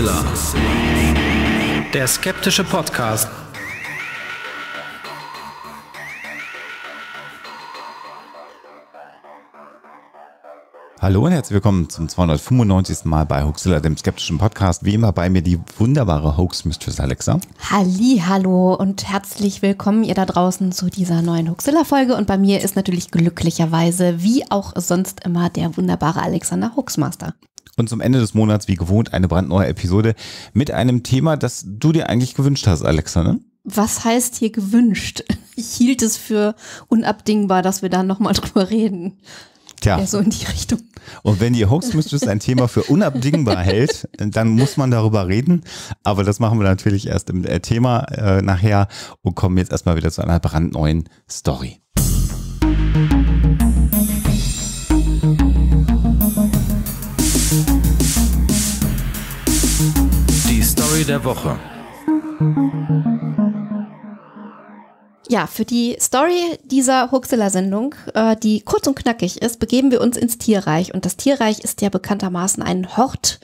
Mixilla. Der skeptische Podcast. Hallo und herzlich willkommen zum 295. Mal bei Hoaxilla, dem skeptischen Podcast. Wie immer bei mir die wunderbare Hoax Mistress Alexa. Halli, hallo und herzlich willkommen ihr da draußen zu dieser neuen Hoaxilla Folge und bei mir ist natürlich glücklicherweise wie auch sonst immer der wunderbare Alexander Hoaxmaster und zum Ende des Monats, wie gewohnt, eine brandneue Episode mit einem Thema, das du dir eigentlich gewünscht hast, Alexa, ne? Was heißt hier gewünscht? Ich hielt es für unabdingbar, dass wir da nochmal drüber reden. Tja. Ja, so in die Richtung. Und wenn die Hoax Mistress ein Thema für unabdingbar hält, dann muss man darüber reden. Aber das machen wir natürlich erst im äh, Thema äh, nachher und kommen jetzt erstmal wieder zu einer brandneuen Story. Story der Woche. Ja, für die Story dieser Huxela-Sendung, äh, die kurz und knackig ist, begeben wir uns ins Tierreich. Und das Tierreich ist ja bekanntermaßen ein Hort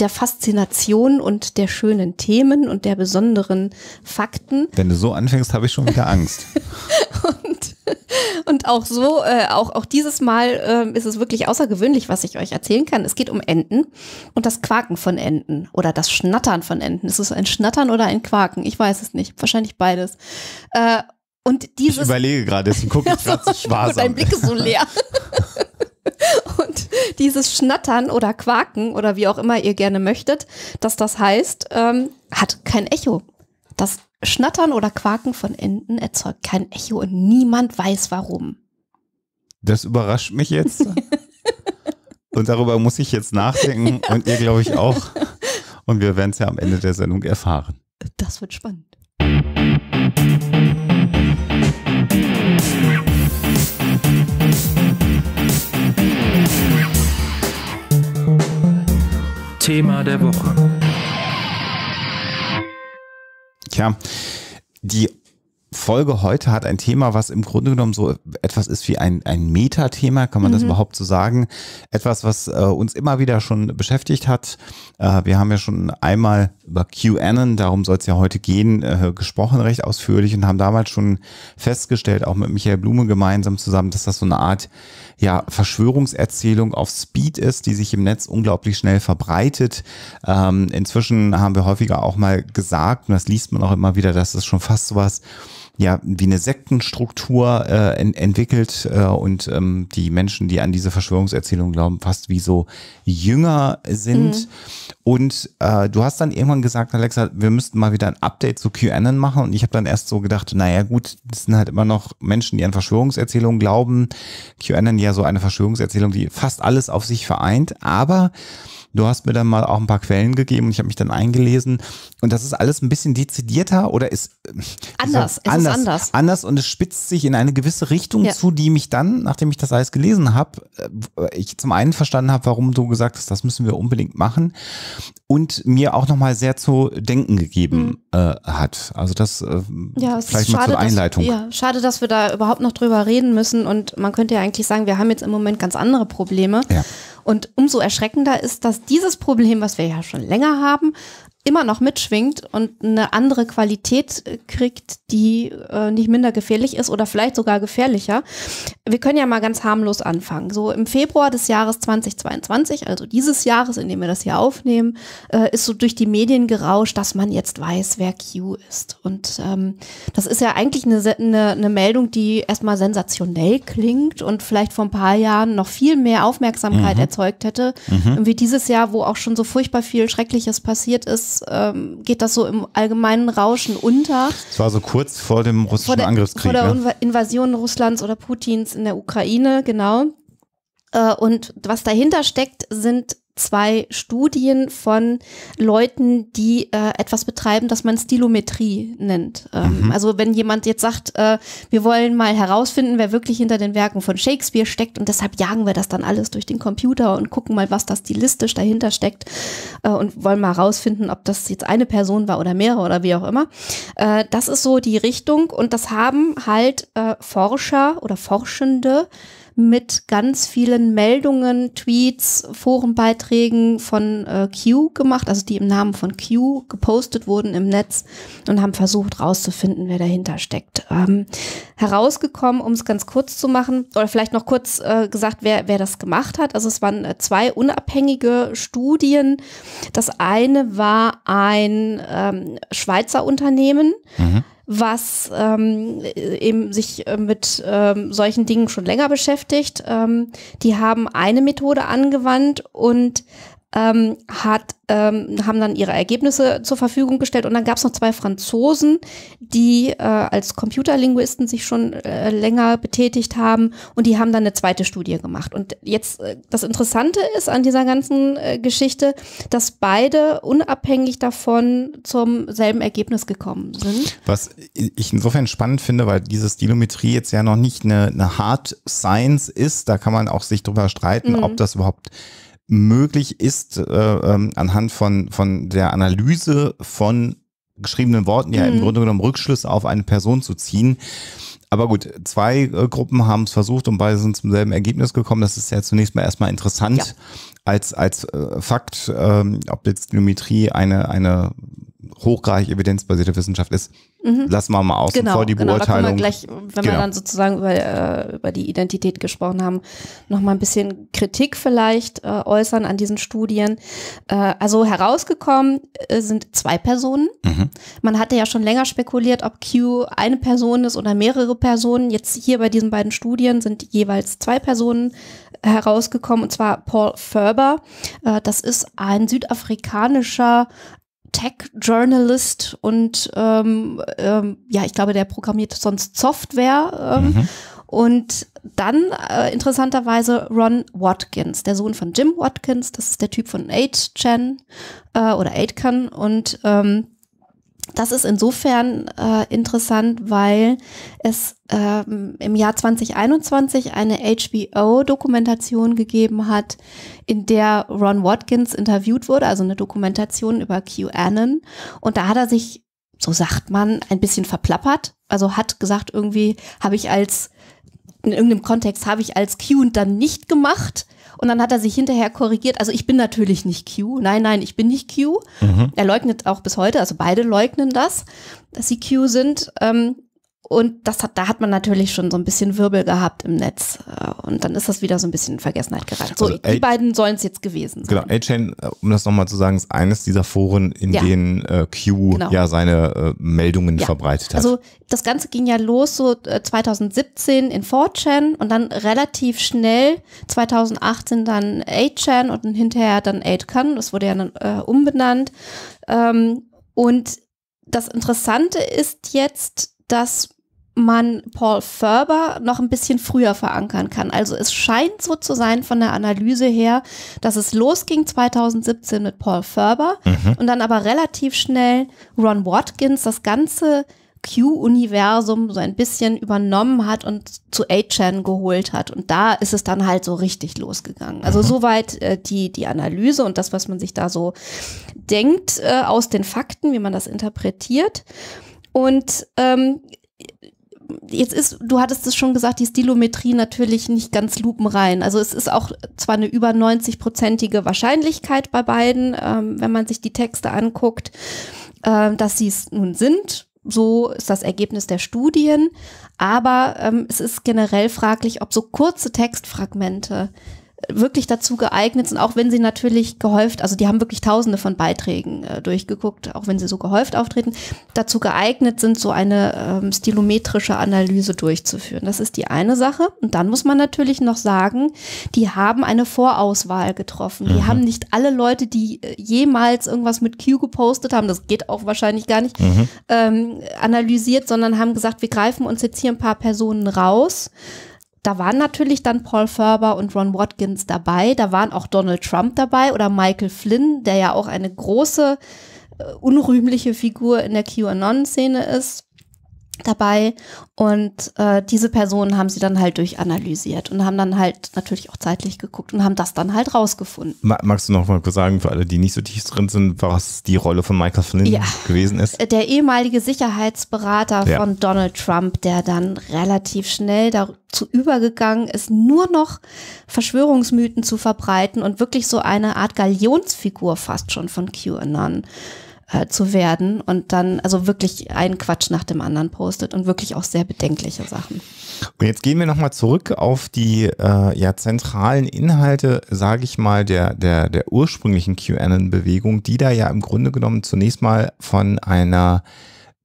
der Faszination und der schönen Themen und der besonderen Fakten. Wenn du so anfängst, habe ich schon wieder Angst. Und auch so, äh, auch, auch dieses Mal äh, ist es wirklich außergewöhnlich, was ich euch erzählen kann. Es geht um Enten und das Quaken von Enten oder das Schnattern von Enten. Ist es ein Schnattern oder ein Quaken? Ich weiß es nicht. Wahrscheinlich beides. Äh, und dieses. Ich überlege gerade, deswegen gucke ich gerade so schwarz. Dein Blick ist so leer. Und dieses Schnattern oder Quaken oder wie auch immer ihr gerne möchtet, dass das heißt, ähm, hat kein Echo. Das Schnattern oder Quaken von Enten erzeugt kein Echo und niemand weiß warum. Das überrascht mich jetzt. und darüber muss ich jetzt nachdenken und ihr, glaube ich, auch. Und wir werden es ja am Ende der Sendung erfahren. Das wird spannend. Thema der Woche. Tja, die Folge heute hat ein Thema, was im Grunde genommen so etwas ist wie ein, ein Metathema, kann man mhm. das überhaupt so sagen? Etwas, was äh, uns immer wieder schon beschäftigt hat. Äh, wir haben ja schon einmal über QAnon, darum soll es ja heute gehen, äh, gesprochen, recht ausführlich und haben damals schon festgestellt, auch mit Michael Blume gemeinsam zusammen, dass das so eine Art ja, Verschwörungserzählung auf Speed ist, die sich im Netz unglaublich schnell verbreitet. Ähm, inzwischen haben wir häufiger auch mal gesagt, und das liest man auch immer wieder, dass es schon fast sowas ja wie eine Sektenstruktur äh, en entwickelt äh, und ähm, die Menschen, die an diese Verschwörungserzählung glauben, fast wie so Jünger sind. Mhm. Und äh, du hast dann irgendwann gesagt, Alexa, wir müssten mal wieder ein Update zu QAnon machen. Und ich habe dann erst so gedacht, naja gut, das sind halt immer noch Menschen, die an Verschwörungserzählungen glauben. QAnon ja so eine Verschwörungserzählung, die fast alles auf sich vereint, aber Du hast mir dann mal auch ein paar Quellen gegeben und ich habe mich dann eingelesen. Und das ist alles ein bisschen dezidierter oder ist äh, anders. Ist anders, anders. Anders und es spitzt sich in eine gewisse Richtung ja. zu, die mich dann, nachdem ich das alles gelesen habe, äh, ich zum einen verstanden habe, warum du gesagt hast, das müssen wir unbedingt machen und mir auch nochmal sehr zu denken gegeben mhm. äh, hat. Also das äh, ja, vielleicht schade, mal zur Einleitung. Dass, ja, schade, dass wir da überhaupt noch drüber reden müssen und man könnte ja eigentlich sagen, wir haben jetzt im Moment ganz andere Probleme. Ja. Und umso erschreckender ist, dass dieses Problem, was wir ja schon länger haben, immer noch mitschwingt und eine andere Qualität äh, kriegt, die äh, nicht minder gefährlich ist oder vielleicht sogar gefährlicher. Wir können ja mal ganz harmlos anfangen. So im Februar des Jahres 2022, also dieses Jahres, in dem wir das hier aufnehmen, äh, ist so durch die Medien gerauscht, dass man jetzt weiß, wer Q ist. Und ähm, das ist ja eigentlich eine, eine, eine Meldung, die erstmal sensationell klingt und vielleicht vor ein paar Jahren noch viel mehr Aufmerksamkeit mhm. erzeugt hätte. Mhm. Wie dieses Jahr, wo auch schon so furchtbar viel Schreckliches passiert ist, ähm, geht das so im allgemeinen Rauschen unter. Das war so kurz vor dem russischen vor der, Angriffskrieg. Vor der ne? Invasion Russlands oder Putins in der Ukraine, genau. Äh, und was dahinter steckt, sind zwei Studien von Leuten, die äh, etwas betreiben, das man Stilometrie nennt. Ähm, mhm. Also wenn jemand jetzt sagt, äh, wir wollen mal herausfinden, wer wirklich hinter den Werken von Shakespeare steckt und deshalb jagen wir das dann alles durch den Computer und gucken mal, was da stilistisch dahinter steckt äh, und wollen mal herausfinden, ob das jetzt eine Person war oder mehrere oder wie auch immer. Äh, das ist so die Richtung und das haben halt äh, Forscher oder Forschende mit ganz vielen Meldungen, Tweets, Forenbeiträgen von äh, Q gemacht, also die im Namen von Q gepostet wurden im Netz und haben versucht rauszufinden, wer dahinter steckt. Ähm, herausgekommen, um es ganz kurz zu machen, oder vielleicht noch kurz äh, gesagt, wer, wer das gemacht hat. Also es waren äh, zwei unabhängige Studien. Das eine war ein ähm, Schweizer Unternehmen. Mhm was ähm, eben sich äh, mit ähm, solchen Dingen schon länger beschäftigt. Ähm, die haben eine Methode angewandt und ähm, hat, ähm, haben dann ihre Ergebnisse zur Verfügung gestellt. Und dann gab es noch zwei Franzosen, die äh, als Computerlinguisten sich schon äh, länger betätigt haben und die haben dann eine zweite Studie gemacht. Und jetzt äh, das Interessante ist an dieser ganzen äh, Geschichte, dass beide unabhängig davon zum selben Ergebnis gekommen sind. Was ich insofern spannend finde, weil diese Stilometrie jetzt ja noch nicht eine, eine Hard Science ist, da kann man auch sich drüber streiten, mhm. ob das überhaupt möglich ist, äh, ähm, anhand von, von der Analyse von geschriebenen Worten, ja mhm. im Grunde genommen Rückschlüsse auf eine Person zu ziehen. Aber gut, zwei äh, Gruppen haben es versucht und beide sind zum selben Ergebnis gekommen. Das ist ja zunächst mal erstmal interessant ja. als, als äh, Fakt, ähm, ob jetzt Geometrie eine, eine hochgradig evidenzbasierte Wissenschaft ist, mhm. lassen wir mal aus genau, vor die genau, Beurteilung. wir gleich, wenn genau. wir dann sozusagen über, äh, über die Identität gesprochen haben, nochmal ein bisschen Kritik vielleicht äh, äußern an diesen Studien. Äh, also herausgekommen äh, sind zwei Personen. Mhm. Man hatte ja schon länger spekuliert, ob Q eine Person ist oder mehrere Personen. Jetzt hier bei diesen beiden Studien sind jeweils zwei Personen äh, herausgekommen, und zwar Paul Ferber. Äh, das ist ein südafrikanischer Tech-Journalist und ähm, ähm, ja, ich glaube, der programmiert sonst Software. Ähm, mhm. Und dann äh, interessanterweise Ron Watkins, der Sohn von Jim Watkins, das ist der Typ von 8chan äh, oder 8can und ähm, das ist insofern äh, interessant, weil es ähm, im Jahr 2021 eine HBO-Dokumentation gegeben hat, in der Ron Watkins interviewt wurde, also eine Dokumentation über QAnon. Und da hat er sich, so sagt man, ein bisschen verplappert. Also hat gesagt, irgendwie habe ich als, in irgendeinem Kontext habe ich als Q und dann nicht gemacht. Und dann hat er sich hinterher korrigiert. Also ich bin natürlich nicht Q. Nein, nein, ich bin nicht Q. Mhm. Er leugnet auch bis heute, also beide leugnen das, dass sie Q sind. Ähm, und das hat, da hat man natürlich schon so ein bisschen Wirbel gehabt im Netz. Äh, und dann ist das wieder so ein bisschen in Vergessenheit geraten. So, also, die beiden sollen es jetzt gewesen genau, sein. Genau, A-Chain, äh, um das nochmal zu sagen, ist eines dieser Foren, in ja. denen äh, Q genau. ja seine äh, Meldungen ja. verbreitet hat. Also das Ganze ging ja los so 2017 äh, in 4chan und dann relativ schnell 2018 dann 8 chain und dann hinterher dann 8can. Das wurde ja dann äh, umbenannt. Ähm, und das Interessante ist jetzt, dass man Paul Ferber noch ein bisschen früher verankern kann. Also es scheint so zu sein von der Analyse her, dass es losging 2017 mit Paul Ferber mhm. und dann aber relativ schnell Ron Watkins das ganze Q-Universum so ein bisschen übernommen hat und zu a chan geholt hat. Und da ist es dann halt so richtig losgegangen. Also mhm. soweit äh, die, die Analyse und das, was man sich da so denkt äh, aus den Fakten, wie man das interpretiert. Und ähm, jetzt ist, du hattest es schon gesagt, die Stilometrie natürlich nicht ganz lupenrein. Also es ist auch zwar eine über 90-prozentige Wahrscheinlichkeit bei beiden, ähm, wenn man sich die Texte anguckt, äh, dass sie es nun sind. So ist das Ergebnis der Studien. Aber ähm, es ist generell fraglich, ob so kurze Textfragmente wirklich dazu geeignet sind, auch wenn sie natürlich gehäuft, also die haben wirklich tausende von Beiträgen äh, durchgeguckt, auch wenn sie so gehäuft auftreten, dazu geeignet sind, so eine ähm, stilometrische Analyse durchzuführen. Das ist die eine Sache. Und dann muss man natürlich noch sagen, die haben eine Vorauswahl getroffen. Die mhm. haben nicht alle Leute, die äh, jemals irgendwas mit Q gepostet haben, das geht auch wahrscheinlich gar nicht, mhm. ähm, analysiert, sondern haben gesagt, wir greifen uns jetzt hier ein paar Personen raus da waren natürlich dann Paul Ferber und Ron Watkins dabei, da waren auch Donald Trump dabei oder Michael Flynn, der ja auch eine große, äh, unrühmliche Figur in der QAnon-Szene ist dabei und äh, diese Personen haben sie dann halt durchanalysiert und haben dann halt natürlich auch zeitlich geguckt und haben das dann halt rausgefunden. Magst du noch mal kurz sagen, für alle, die nicht so tief drin sind, was die Rolle von Michael Flynn ja. gewesen ist? Der ehemalige Sicherheitsberater ja. von Donald Trump, der dann relativ schnell dazu übergegangen ist, nur noch Verschwörungsmythen zu verbreiten und wirklich so eine Art Galionsfigur fast schon von QAnon äh, zu werden und dann also wirklich einen Quatsch nach dem anderen postet und wirklich auch sehr bedenkliche Sachen. Und jetzt gehen wir nochmal zurück auf die äh, ja, zentralen Inhalte, sage ich mal, der, der, der ursprünglichen QAnon-Bewegung, die da ja im Grunde genommen zunächst mal von einer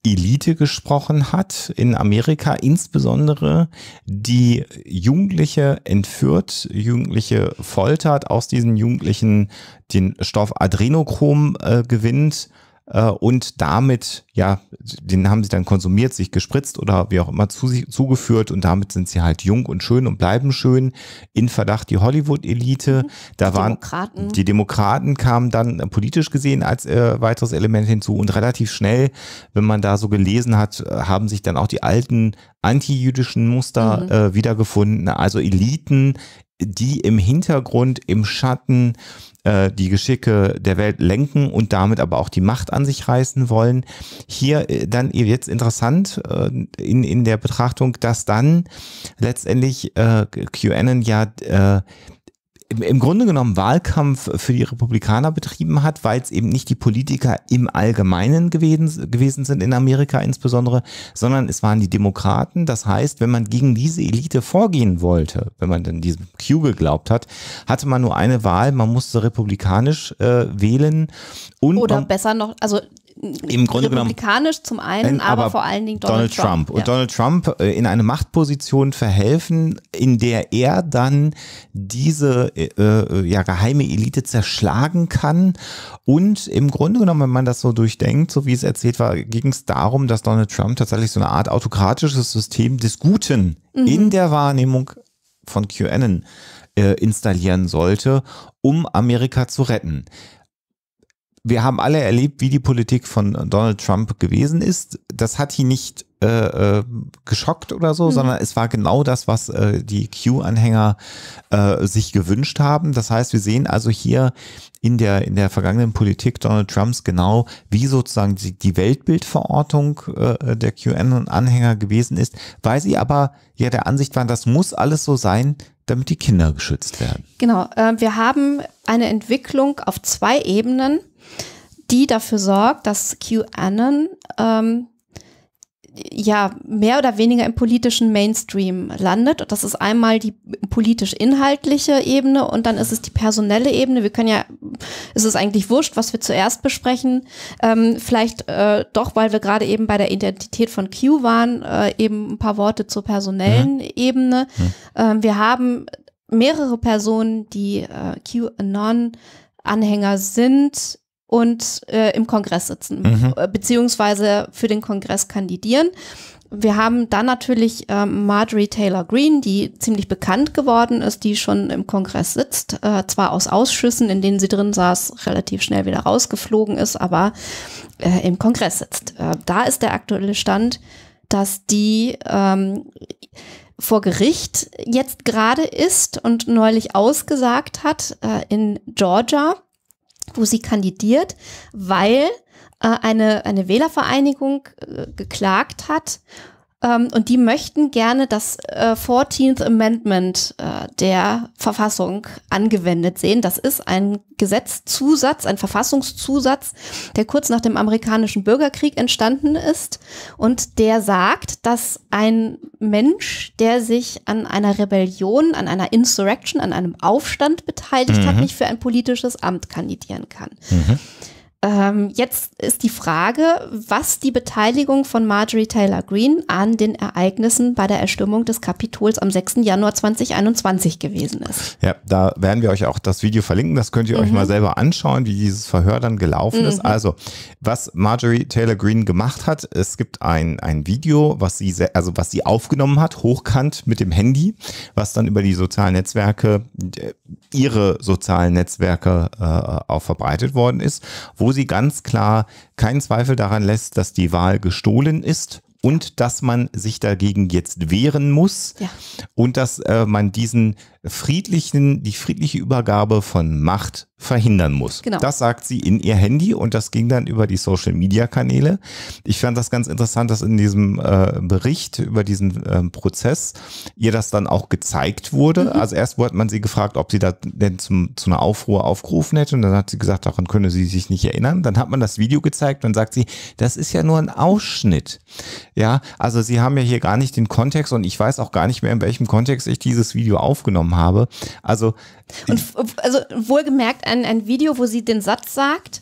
Elite gesprochen hat in Amerika, insbesondere die Jugendliche entführt, Jugendliche foltert, aus diesen Jugendlichen den Stoff Adrenochrom äh, gewinnt äh, und damit, ja, den haben sie dann konsumiert, sich gespritzt oder wie auch immer zu, zugeführt und damit sind sie halt jung und schön und bleiben schön. In Verdacht die Hollywood-Elite. Mhm. Da die waren Demokraten. die Demokraten kamen dann äh, politisch gesehen als äh, weiteres Element hinzu und relativ schnell, wenn man da so gelesen hat, äh, haben sich dann auch die alten antijüdischen Muster mhm. äh, wiedergefunden, also Eliten, die im Hintergrund, im Schatten äh, die Geschicke der Welt lenken und damit aber auch die Macht an sich reißen wollen. Hier äh, dann jetzt interessant äh, in, in der Betrachtung, dass dann letztendlich äh, QAnon ja äh, im Grunde genommen Wahlkampf für die Republikaner betrieben hat, weil es eben nicht die Politiker im Allgemeinen gewesen, gewesen sind, in Amerika insbesondere, sondern es waren die Demokraten. Das heißt, wenn man gegen diese Elite vorgehen wollte, wenn man dann diesem Q geglaubt hat, hatte man nur eine Wahl, man musste republikanisch äh, wählen. Und Oder man, besser noch, also im Grunde republikanisch genommen, zum einen, aber, aber, vor allen Dingen Donald, Donald Trump. Trump. Und ja. Donald Trump äh, in eine Machtposition verhelfen, in der er dann diese äh, äh, ja, geheime Elite zerschlagen kann. Und im Grunde genommen, wenn man das so durchdenkt, so wie es erzählt war, ging es darum, dass Donald Trump tatsächlich so eine Art autokratisches System des Guten mhm. in der Wahrnehmung von QAnon äh, installieren sollte, um Amerika zu retten wir haben alle erlebt, wie die Politik von Donald Trump gewesen ist. Das hat ihn nicht äh, äh, geschockt oder so, mhm. sondern es war genau das, was äh, die Q-Anhänger äh, sich gewünscht haben. Das heißt, wir sehen also hier in der, in der vergangenen Politik Donald Trumps genau, wie sozusagen die, die Weltbildverortung äh, der qn anhänger gewesen ist, weil sie aber ja der Ansicht waren, das muss alles so sein, damit die Kinder geschützt werden. Genau, äh, wir haben eine Entwicklung auf zwei Ebenen die dafür sorgt, dass QAnon ähm, ja mehr oder weniger im politischen Mainstream landet. Und das ist einmal die politisch-inhaltliche Ebene und dann ist es die personelle Ebene. Wir können ja, es ist eigentlich wurscht, was wir zuerst besprechen. Ähm, vielleicht äh, doch, weil wir gerade eben bei der Identität von Q waren, äh, eben ein paar Worte zur personellen mhm. Ebene. Mhm. Ähm, wir haben mehrere Personen, die äh, QAnon Anhänger sind, und äh, im Kongress sitzen, mhm. Äh, beziehungsweise für den Kongress kandidieren. Wir haben dann natürlich ähm, Marjorie Taylor Greene, die ziemlich bekannt geworden ist, die schon im Kongress sitzt, äh, zwar aus Ausschüssen, in denen sie drin saß, relativ schnell wieder rausgeflogen ist, aber äh, im Kongress sitzt. Äh, da ist der aktuelle Stand, dass die ähm, vor Gericht jetzt gerade ist und neulich ausgesagt hat äh, in Georgia wo sie kandidiert, weil äh, eine, eine Wählervereinigung äh, geklagt hat ähm, und die möchten gerne das äh, 14th Amendment äh, der Verfassung angewendet sehen. Das ist ein Gesetzzusatz, ein Verfassungszusatz, der kurz nach dem amerikanischen Bürgerkrieg entstanden ist und der sagt, dass ein Mensch, der sich an einer Rebellion, an einer Insurrection, an einem Aufstand beteiligt mhm. hat, nicht für ein politisches Amt kandidieren kann. Mhm. Ähm, jetzt ist die Frage, was die Beteiligung von Marjorie Taylor Greene an den Ereignissen bei der Erstürmung des Kapitols am 6. Januar 2021 gewesen ist. Ja, da werden wir euch auch das Video verlinken. Das könnt ihr mhm. euch mal selber anschauen, wie dieses Verhör dann gelaufen mhm. ist. Also, was Marjorie Taylor Greene gemacht hat, es gibt ein, ein Video, was sie, also was sie aufgenommen hat, hochkant mit dem Handy, was dann über die sozialen Netzwerke, äh, ihre sozialen Netzwerke äh, auch verbreitet worden ist, wo sie ganz klar keinen Zweifel daran lässt, dass die Wahl gestohlen ist und dass man sich dagegen jetzt wehren muss ja. und dass äh, man diesen friedlichen, die friedliche Übergabe von Macht verhindern muss. Genau. Das sagt sie in ihr Handy und das ging dann über die Social Media Kanäle. Ich fand das ganz interessant, dass in diesem äh, Bericht über diesen ähm, Prozess ihr das dann auch gezeigt wurde. Mhm. Also erst hat man sie gefragt, ob sie da denn zum, zu einer Aufruhr aufgerufen hätte und dann hat sie gesagt, daran könne sie sich nicht erinnern. Dann hat man das Video gezeigt und sagt sie, das ist ja nur ein Ausschnitt. Ja, also sie haben ja hier gar nicht den Kontext und ich weiß auch gar nicht mehr, in welchem Kontext ich dieses Video aufgenommen aufgenommen habe. Also. Und also wohlgemerkt ein, ein Video, wo sie den Satz sagt,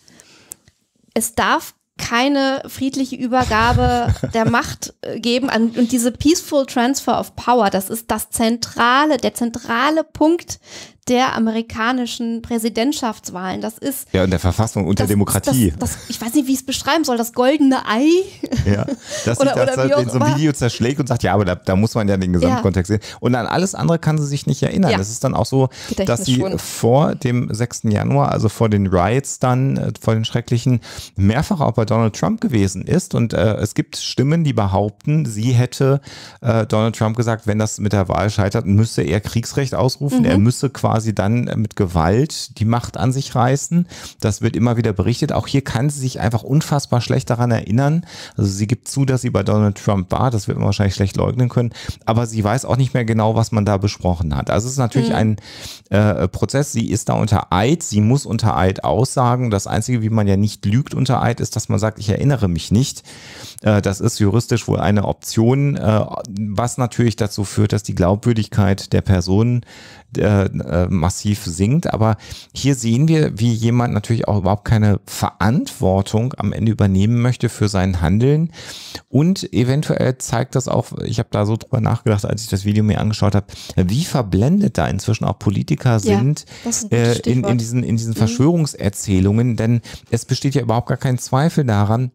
es darf keine friedliche Übergabe der Macht äh, geben. Und diese Peaceful Transfer of Power, das ist das zentrale, der zentrale Punkt der amerikanischen Präsidentschaftswahlen. Das ist. Ja, und der Verfassung und das, der Demokratie. Das, das, ich weiß nicht, wie ich es beschreiben soll. Das goldene Ei. Ja, das oder, oder halt das, in so einem Video zerschlägt und sagt, ja, aber da, da muss man ja den Gesamtkontext ja. sehen. Und an alles andere kann sie sich nicht erinnern. Ja. Das ist dann auch so, Gedächtnis dass sie schon. vor dem 6. Januar, also vor den Riots dann, äh, vor den schrecklichen, mehrfach auch bei Donald Trump gewesen ist. Und äh, es gibt Stimmen, die behaupten, sie hätte äh, Donald Trump gesagt, wenn das mit der Wahl scheitert, müsse er Kriegsrecht ausrufen. Mhm. Er müsse quasi quasi dann mit Gewalt die Macht an sich reißen. Das wird immer wieder berichtet. Auch hier kann sie sich einfach unfassbar schlecht daran erinnern. Also sie gibt zu, dass sie bei Donald Trump war. Das wird man wahrscheinlich schlecht leugnen können. Aber sie weiß auch nicht mehr genau, was man da besprochen hat. Also es ist natürlich mhm. ein äh, Prozess. Sie ist da unter Eid. Sie muss unter Eid aussagen. Das Einzige, wie man ja nicht lügt unter Eid, ist, dass man sagt, ich erinnere mich nicht. Äh, das ist juristisch wohl eine Option, äh, was natürlich dazu führt, dass die Glaubwürdigkeit der Person äh, äh, massiv sinkt. Aber hier sehen wir, wie jemand natürlich auch überhaupt keine Verantwortung am Ende übernehmen möchte für sein Handeln. Und eventuell zeigt das auch, ich habe da so drüber nachgedacht, als ich das Video mir angeschaut habe, wie verblendet da inzwischen auch Politiker sind ja, äh, in, in, diesen, in diesen mhm. Verschwörungserzählungen. Denn es besteht ja überhaupt gar kein Zweifel daran,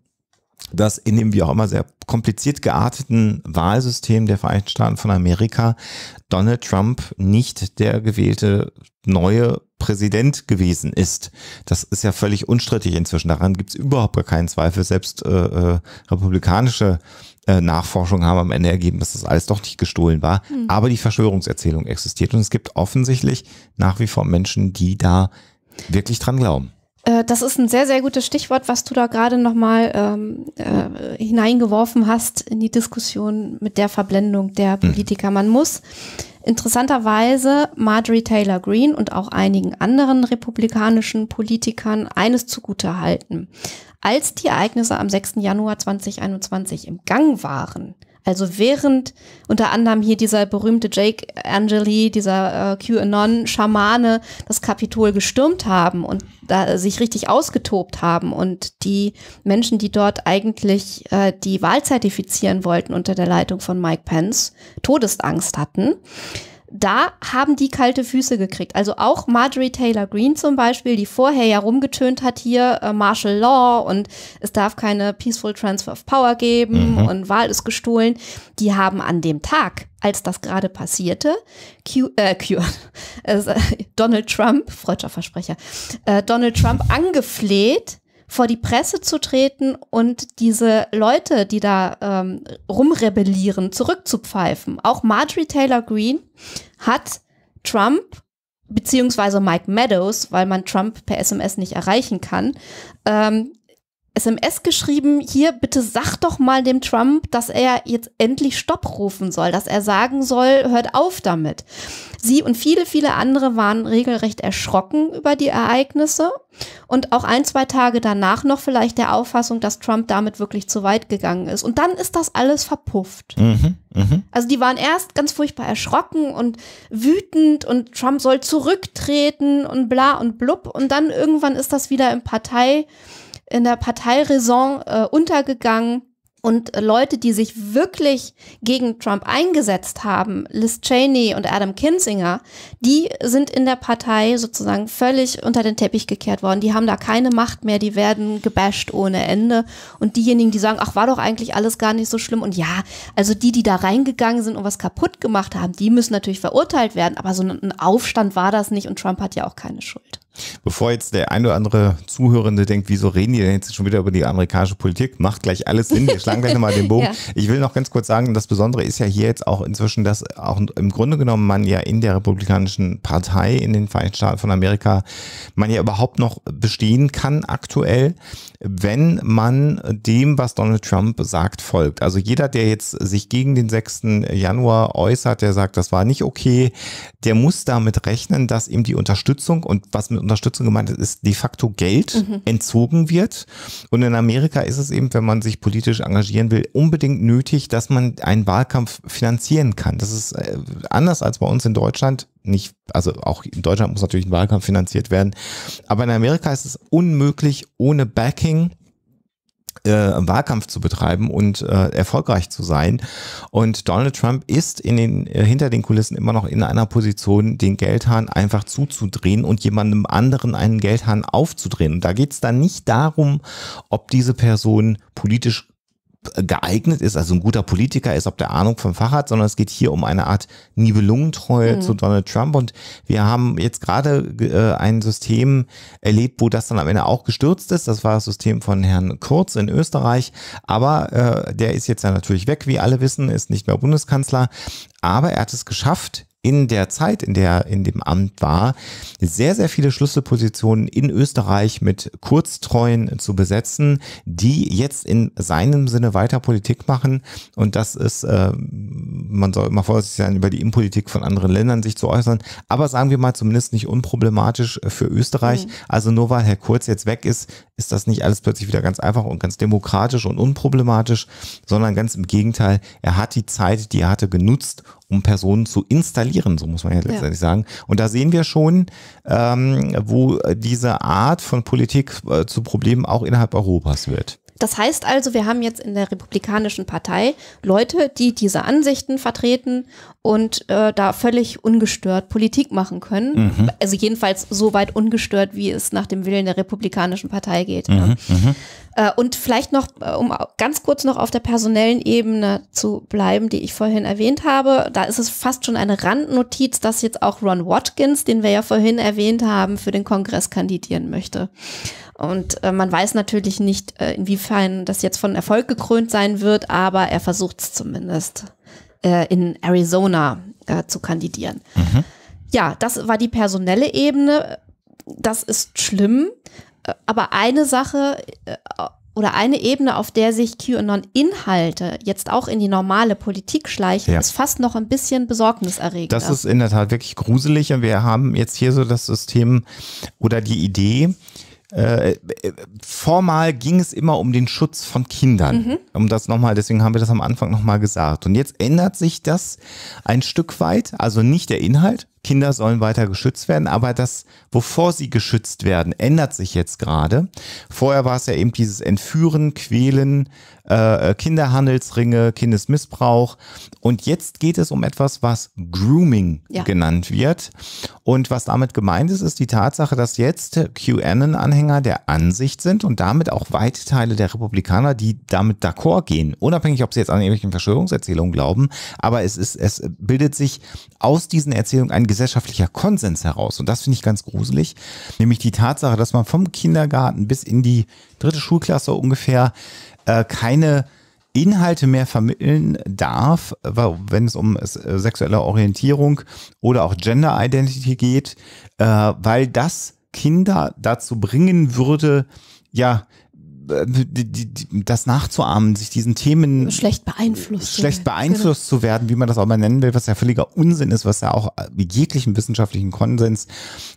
dass in dem wie auch immer sehr kompliziert gearteten Wahlsystem der Vereinigten Staaten von Amerika Donald Trump nicht der gewählte neue Präsident gewesen ist. Das ist ja völlig unstrittig inzwischen. Daran gibt es überhaupt gar keinen Zweifel. Selbst äh, äh, republikanische äh, Nachforschungen haben am Ende ergeben, dass das alles doch nicht gestohlen war. Mhm. Aber die Verschwörungserzählung existiert und es gibt offensichtlich nach wie vor Menschen, die da wirklich dran glauben. Äh, das ist ein sehr, sehr gutes Stichwort, was du da gerade nochmal ähm, äh, hineingeworfen hast in die Diskussion mit der Verblendung der mhm. Politiker. Man muss interessanterweise Marjorie Taylor Greene und auch einigen anderen republikanischen Politikern eines zugute halten. Als die Ereignisse am 6. Januar 2021 im Gang waren, also während unter anderem hier dieser berühmte Jake Angeli, dieser äh, QAnon-Schamane, das Kapitol gestürmt haben und da sich richtig ausgetobt haben und die Menschen, die dort eigentlich äh, die Wahl zertifizieren wollten unter der Leitung von Mike Pence, Todesangst hatten da haben die kalte Füße gekriegt. Also auch Marjorie Taylor Greene zum Beispiel, die vorher ja rumgetönt hat hier äh, Martial Law und es darf keine Peaceful Transfer of Power geben mhm. und Wahl ist gestohlen. Die haben an dem Tag, als das gerade passierte, Q, äh, Q, äh, Donald Trump, freudscher Versprecher, äh, Donald Trump angefleht, vor die Presse zu treten und diese Leute, die da ähm, rumrebellieren, zurückzupfeifen. Auch Marjorie Taylor Greene hat Trump beziehungsweise Mike Meadows, weil man Trump per SMS nicht erreichen kann, ähm, SMS geschrieben, hier bitte sag doch mal dem Trump, dass er jetzt endlich Stopp rufen soll, dass er sagen soll, hört auf damit. Sie und viele, viele andere waren regelrecht erschrocken über die Ereignisse und auch ein, zwei Tage danach noch vielleicht der Auffassung, dass Trump damit wirklich zu weit gegangen ist. Und dann ist das alles verpufft. Mhm, mh. Also die waren erst ganz furchtbar erschrocken und wütend und Trump soll zurücktreten und bla und blub. Und dann irgendwann ist das wieder im Partei in der Parteiraison äh, untergegangen. Und äh, Leute, die sich wirklich gegen Trump eingesetzt haben, Liz Cheney und Adam Kinzinger, die sind in der Partei sozusagen völlig unter den Teppich gekehrt worden. Die haben da keine Macht mehr, die werden gebasht ohne Ende. Und diejenigen, die sagen, ach, war doch eigentlich alles gar nicht so schlimm. Und ja, also die, die da reingegangen sind und was kaputt gemacht haben, die müssen natürlich verurteilt werden. Aber so ein Aufstand war das nicht und Trump hat ja auch keine Schuld. Bevor jetzt der ein oder andere Zuhörende denkt, wieso reden die denn jetzt schon wieder über die amerikanische Politik, macht gleich alles Sinn. Wir schlagen gleich nochmal den Bogen. Ja. Ich will noch ganz kurz sagen, das Besondere ist ja hier jetzt auch inzwischen, dass auch im Grunde genommen man ja in der Republikanischen Partei in den Vereinigten Staaten von Amerika, man ja überhaupt noch bestehen kann aktuell, wenn man dem, was Donald Trump sagt, folgt. Also jeder, der jetzt sich gegen den 6. Januar äußert, der sagt, das war nicht okay, der muss damit rechnen, dass ihm die Unterstützung und was mit Unterstützung gemeint ist de facto Geld mhm. entzogen wird. Und in Amerika ist es eben, wenn man sich politisch engagieren will, unbedingt nötig, dass man einen Wahlkampf finanzieren kann. Das ist äh, anders als bei uns in Deutschland nicht, also auch in Deutschland muss natürlich ein Wahlkampf finanziert werden. Aber in Amerika ist es unmöglich, ohne Backing äh, Wahlkampf zu betreiben und äh, erfolgreich zu sein. Und Donald Trump ist in den, äh, hinter den Kulissen immer noch in einer Position, den Geldhahn einfach zuzudrehen und jemandem anderen einen Geldhahn aufzudrehen. Und da geht es dann nicht darum, ob diese Person politisch geeignet ist, also ein guter Politiker ist, ob der Ahnung vom Fach hat, sondern es geht hier um eine Art Nibelungentreue mhm. zu Donald Trump. Und wir haben jetzt gerade äh, ein System erlebt, wo das dann am Ende auch gestürzt ist. Das war das System von Herrn Kurz in Österreich. Aber äh, der ist jetzt ja natürlich weg, wie alle wissen, ist nicht mehr Bundeskanzler. Aber er hat es geschafft, in der Zeit, in der er in dem Amt war, sehr, sehr viele Schlüsselpositionen in Österreich mit Kurztreuen zu besetzen, die jetzt in seinem Sinne weiter Politik machen. Und das ist, äh, man soll immer vorsichtig sein, über die Impolitik von anderen Ländern sich zu äußern, aber sagen wir mal zumindest nicht unproblematisch für Österreich. Mhm. Also nur weil Herr Kurz jetzt weg ist, ist das nicht alles plötzlich wieder ganz einfach und ganz demokratisch und unproblematisch, sondern ganz im Gegenteil, er hat die Zeit, die er hatte, genutzt, um Personen zu installieren, so muss man ja letztendlich ja. sagen. Und da sehen wir schon, ähm, wo diese Art von Politik äh, zu Problemen auch innerhalb Europas wird. Das heißt also, wir haben jetzt in der Republikanischen Partei Leute, die diese Ansichten vertreten und äh, da völlig ungestört Politik machen können. Mhm. Also jedenfalls so weit ungestört, wie es nach dem Willen der Republikanischen Partei geht. Ne? Mhm. Ja. Mhm. Äh, und vielleicht noch, äh, um ganz kurz noch auf der personellen Ebene zu bleiben, die ich vorhin erwähnt habe, da ist es fast schon eine Randnotiz, dass jetzt auch Ron Watkins, den wir ja vorhin erwähnt haben, für den Kongress kandidieren möchte. Und äh, man weiß natürlich nicht, äh, inwiefern das jetzt von Erfolg gekrönt sein wird, aber er versucht es zumindest äh, in Arizona äh, zu kandidieren. Mhm. Ja, das war die personelle Ebene. Das ist schlimm. Äh, aber eine Sache äh, oder eine Ebene, auf der sich QAnon-Inhalte jetzt auch in die normale Politik schleichen, ja. ist fast noch ein bisschen besorgniserregend. Das ist in der Tat wirklich gruselig. Und wir haben jetzt hier so das System oder die Idee, äh, äh, formal ging es immer um den Schutz von Kindern. Mhm. Um das nochmal, deswegen haben wir das am Anfang nochmal gesagt. Und jetzt ändert sich das ein Stück weit, also nicht der Inhalt, Kinder sollen weiter geschützt werden, aber das, wovor sie geschützt werden, ändert sich jetzt gerade. Vorher war es ja eben dieses Entführen, Quälen, äh, Kinderhandelsringe, Kindesmissbrauch. Und jetzt geht es um etwas, was Grooming ja. genannt wird. Und was damit gemeint ist, ist die Tatsache, dass jetzt QAnon-Anhänger der Ansicht sind und damit auch weite Teile der Republikaner, die damit d'accord gehen, unabhängig, ob sie jetzt an irgendwelchen Verschwörungserzählungen glauben, aber es ist, es bildet sich aus diesen Erzählungen ein gesellschaftlicher Konsens heraus. Und das finde ich ganz gruselig. Nämlich die Tatsache, dass man vom Kindergarten bis in die dritte Schulklasse ungefähr äh, keine Inhalte mehr vermitteln darf, wenn es um äh, sexuelle Orientierung oder auch Gender Identity geht, äh, weil das Kinder dazu bringen würde, ja, die, die, das nachzuahmen, sich diesen Themen schlecht beeinflusst, schlecht beeinflusst genau. zu werden, wie man das auch mal nennen will, was ja völliger Unsinn ist, was ja auch äh, jeglichem wissenschaftlichen Konsens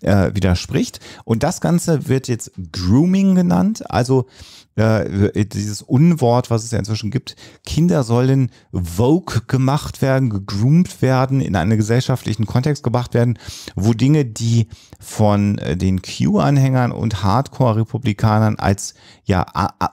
äh, widerspricht. Und das Ganze wird jetzt Grooming genannt, also äh, dieses Unwort, was es ja inzwischen gibt, Kinder sollen vogue gemacht werden, gegroomt werden, in einen gesellschaftlichen Kontext gebracht werden, wo Dinge, die von äh, den Q-Anhängern und Hardcore-Republikanern als ja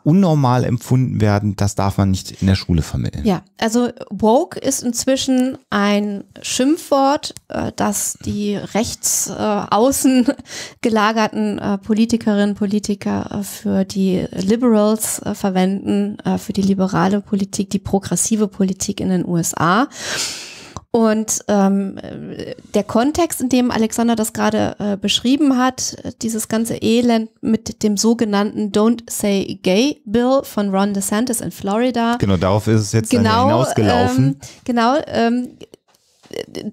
unnormal empfunden werden, das darf man nicht in der Schule vermitteln. Ja, also woke ist inzwischen ein Schimpfwort, äh, das die rechts äh, außen gelagerten äh, Politikerinnen und Politiker für die Liberal Liberals äh, verwenden, äh, für die liberale Politik, die progressive Politik in den USA. Und ähm, äh, der Kontext, in dem Alexander das gerade äh, beschrieben hat, äh, dieses ganze Elend mit dem sogenannten Don't Say Gay Bill von Ron DeSantis in Florida. Genau, darauf ist es jetzt genau, hinausgelaufen. Ähm, genau, ähm,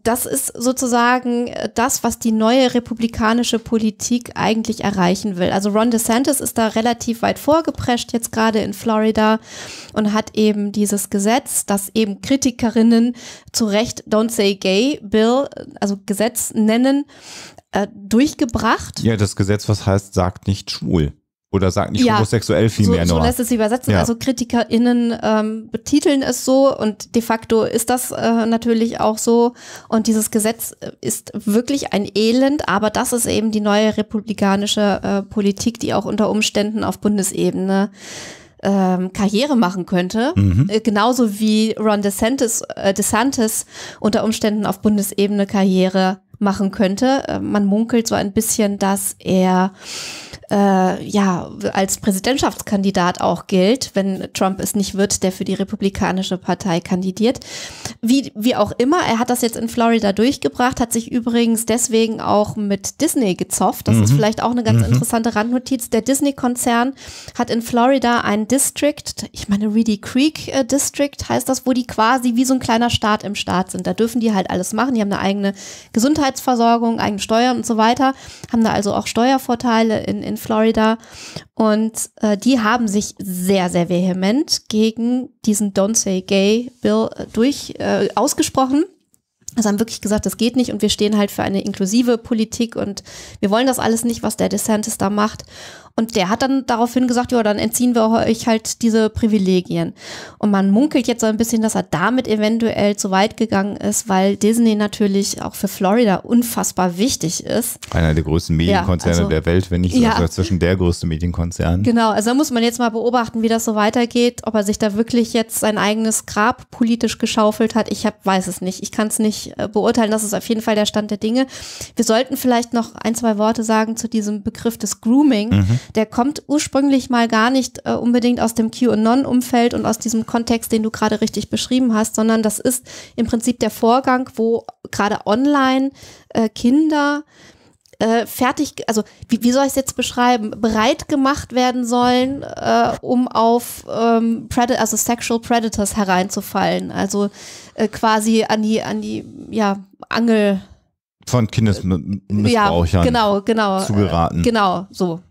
das ist sozusagen äh, das, was die neue republikanische Politik eigentlich erreichen will. Also Ron DeSantis ist da relativ weit vorgeprescht jetzt gerade in Florida und hat eben dieses Gesetz, das eben Kritikerinnen zu Recht Don't Say Gay Bill, also Gesetz nennen, äh, durchgebracht. Ja, das Gesetz, was heißt, sagt nicht schwul. Oder sagt nicht ja, homosexuell vielmehr so, nur. So lässt es übersetzen. Ja. Also KritikerInnen ähm, betiteln es so und de facto ist das äh, natürlich auch so. Und dieses Gesetz äh, ist wirklich ein Elend, aber das ist eben die neue republikanische äh, Politik, die auch unter Umständen auf Bundesebene ähm, Karriere machen könnte. Mhm. Äh, genauso wie Ron DeSantis, äh, DeSantis unter Umständen auf Bundesebene Karriere machen könnte. Äh, man munkelt so ein bisschen, dass er äh, ja als Präsidentschaftskandidat auch gilt, wenn Trump es nicht wird, der für die Republikanische Partei kandidiert. Wie, wie auch immer, er hat das jetzt in Florida durchgebracht, hat sich übrigens deswegen auch mit Disney gezofft. Das mhm. ist vielleicht auch eine ganz mhm. interessante Randnotiz. Der Disney-Konzern hat in Florida ein District, ich meine Reedy Creek äh, District heißt das, wo die quasi wie so ein kleiner Staat im Staat sind. Da dürfen die halt alles machen. Die haben eine eigene Gesundheitsversorgung, eigene Steuern und so weiter, haben da also auch Steuervorteile in, in Florida. Und äh, die haben sich sehr, sehr vehement gegen diesen Don't Say Gay Bill äh, durch äh, ausgesprochen. Also haben wirklich gesagt, das geht nicht und wir stehen halt für eine inklusive Politik und wir wollen das alles nicht, was der DeSantis da macht. Und der hat dann daraufhin gesagt, ja, dann entziehen wir euch halt diese Privilegien. Und man munkelt jetzt so ein bisschen, dass er damit eventuell zu weit gegangen ist, weil Disney natürlich auch für Florida unfassbar wichtig ist. Einer der größten Medienkonzerne ja, also, der Welt, wenn nicht sogar ja. zwischen der größte Medienkonzern. Genau, also da muss man jetzt mal beobachten, wie das so weitergeht, ob er sich da wirklich jetzt sein eigenes Grab politisch geschaufelt hat. Ich hab, weiß es nicht. Ich kann es nicht äh, beurteilen. Das ist auf jeden Fall der Stand der Dinge. Wir sollten vielleicht noch ein, zwei Worte sagen zu diesem Begriff des Grooming. Mhm. Der kommt ursprünglich mal gar nicht äh, unbedingt aus dem QAnon-Umfeld und aus diesem Kontext, den du gerade richtig beschrieben hast, sondern das ist im Prinzip der Vorgang, wo gerade online äh, Kinder äh, fertig, also wie, wie soll ich es jetzt beschreiben, bereit gemacht werden sollen, äh, um auf ähm, Predator, also Sexual Predators hereinzufallen. Also äh, quasi an die, an die, ja, Angel. Von Kindesmissbrauchern. Ja, genau, genau. Äh, zugeraten. Äh, genau, so.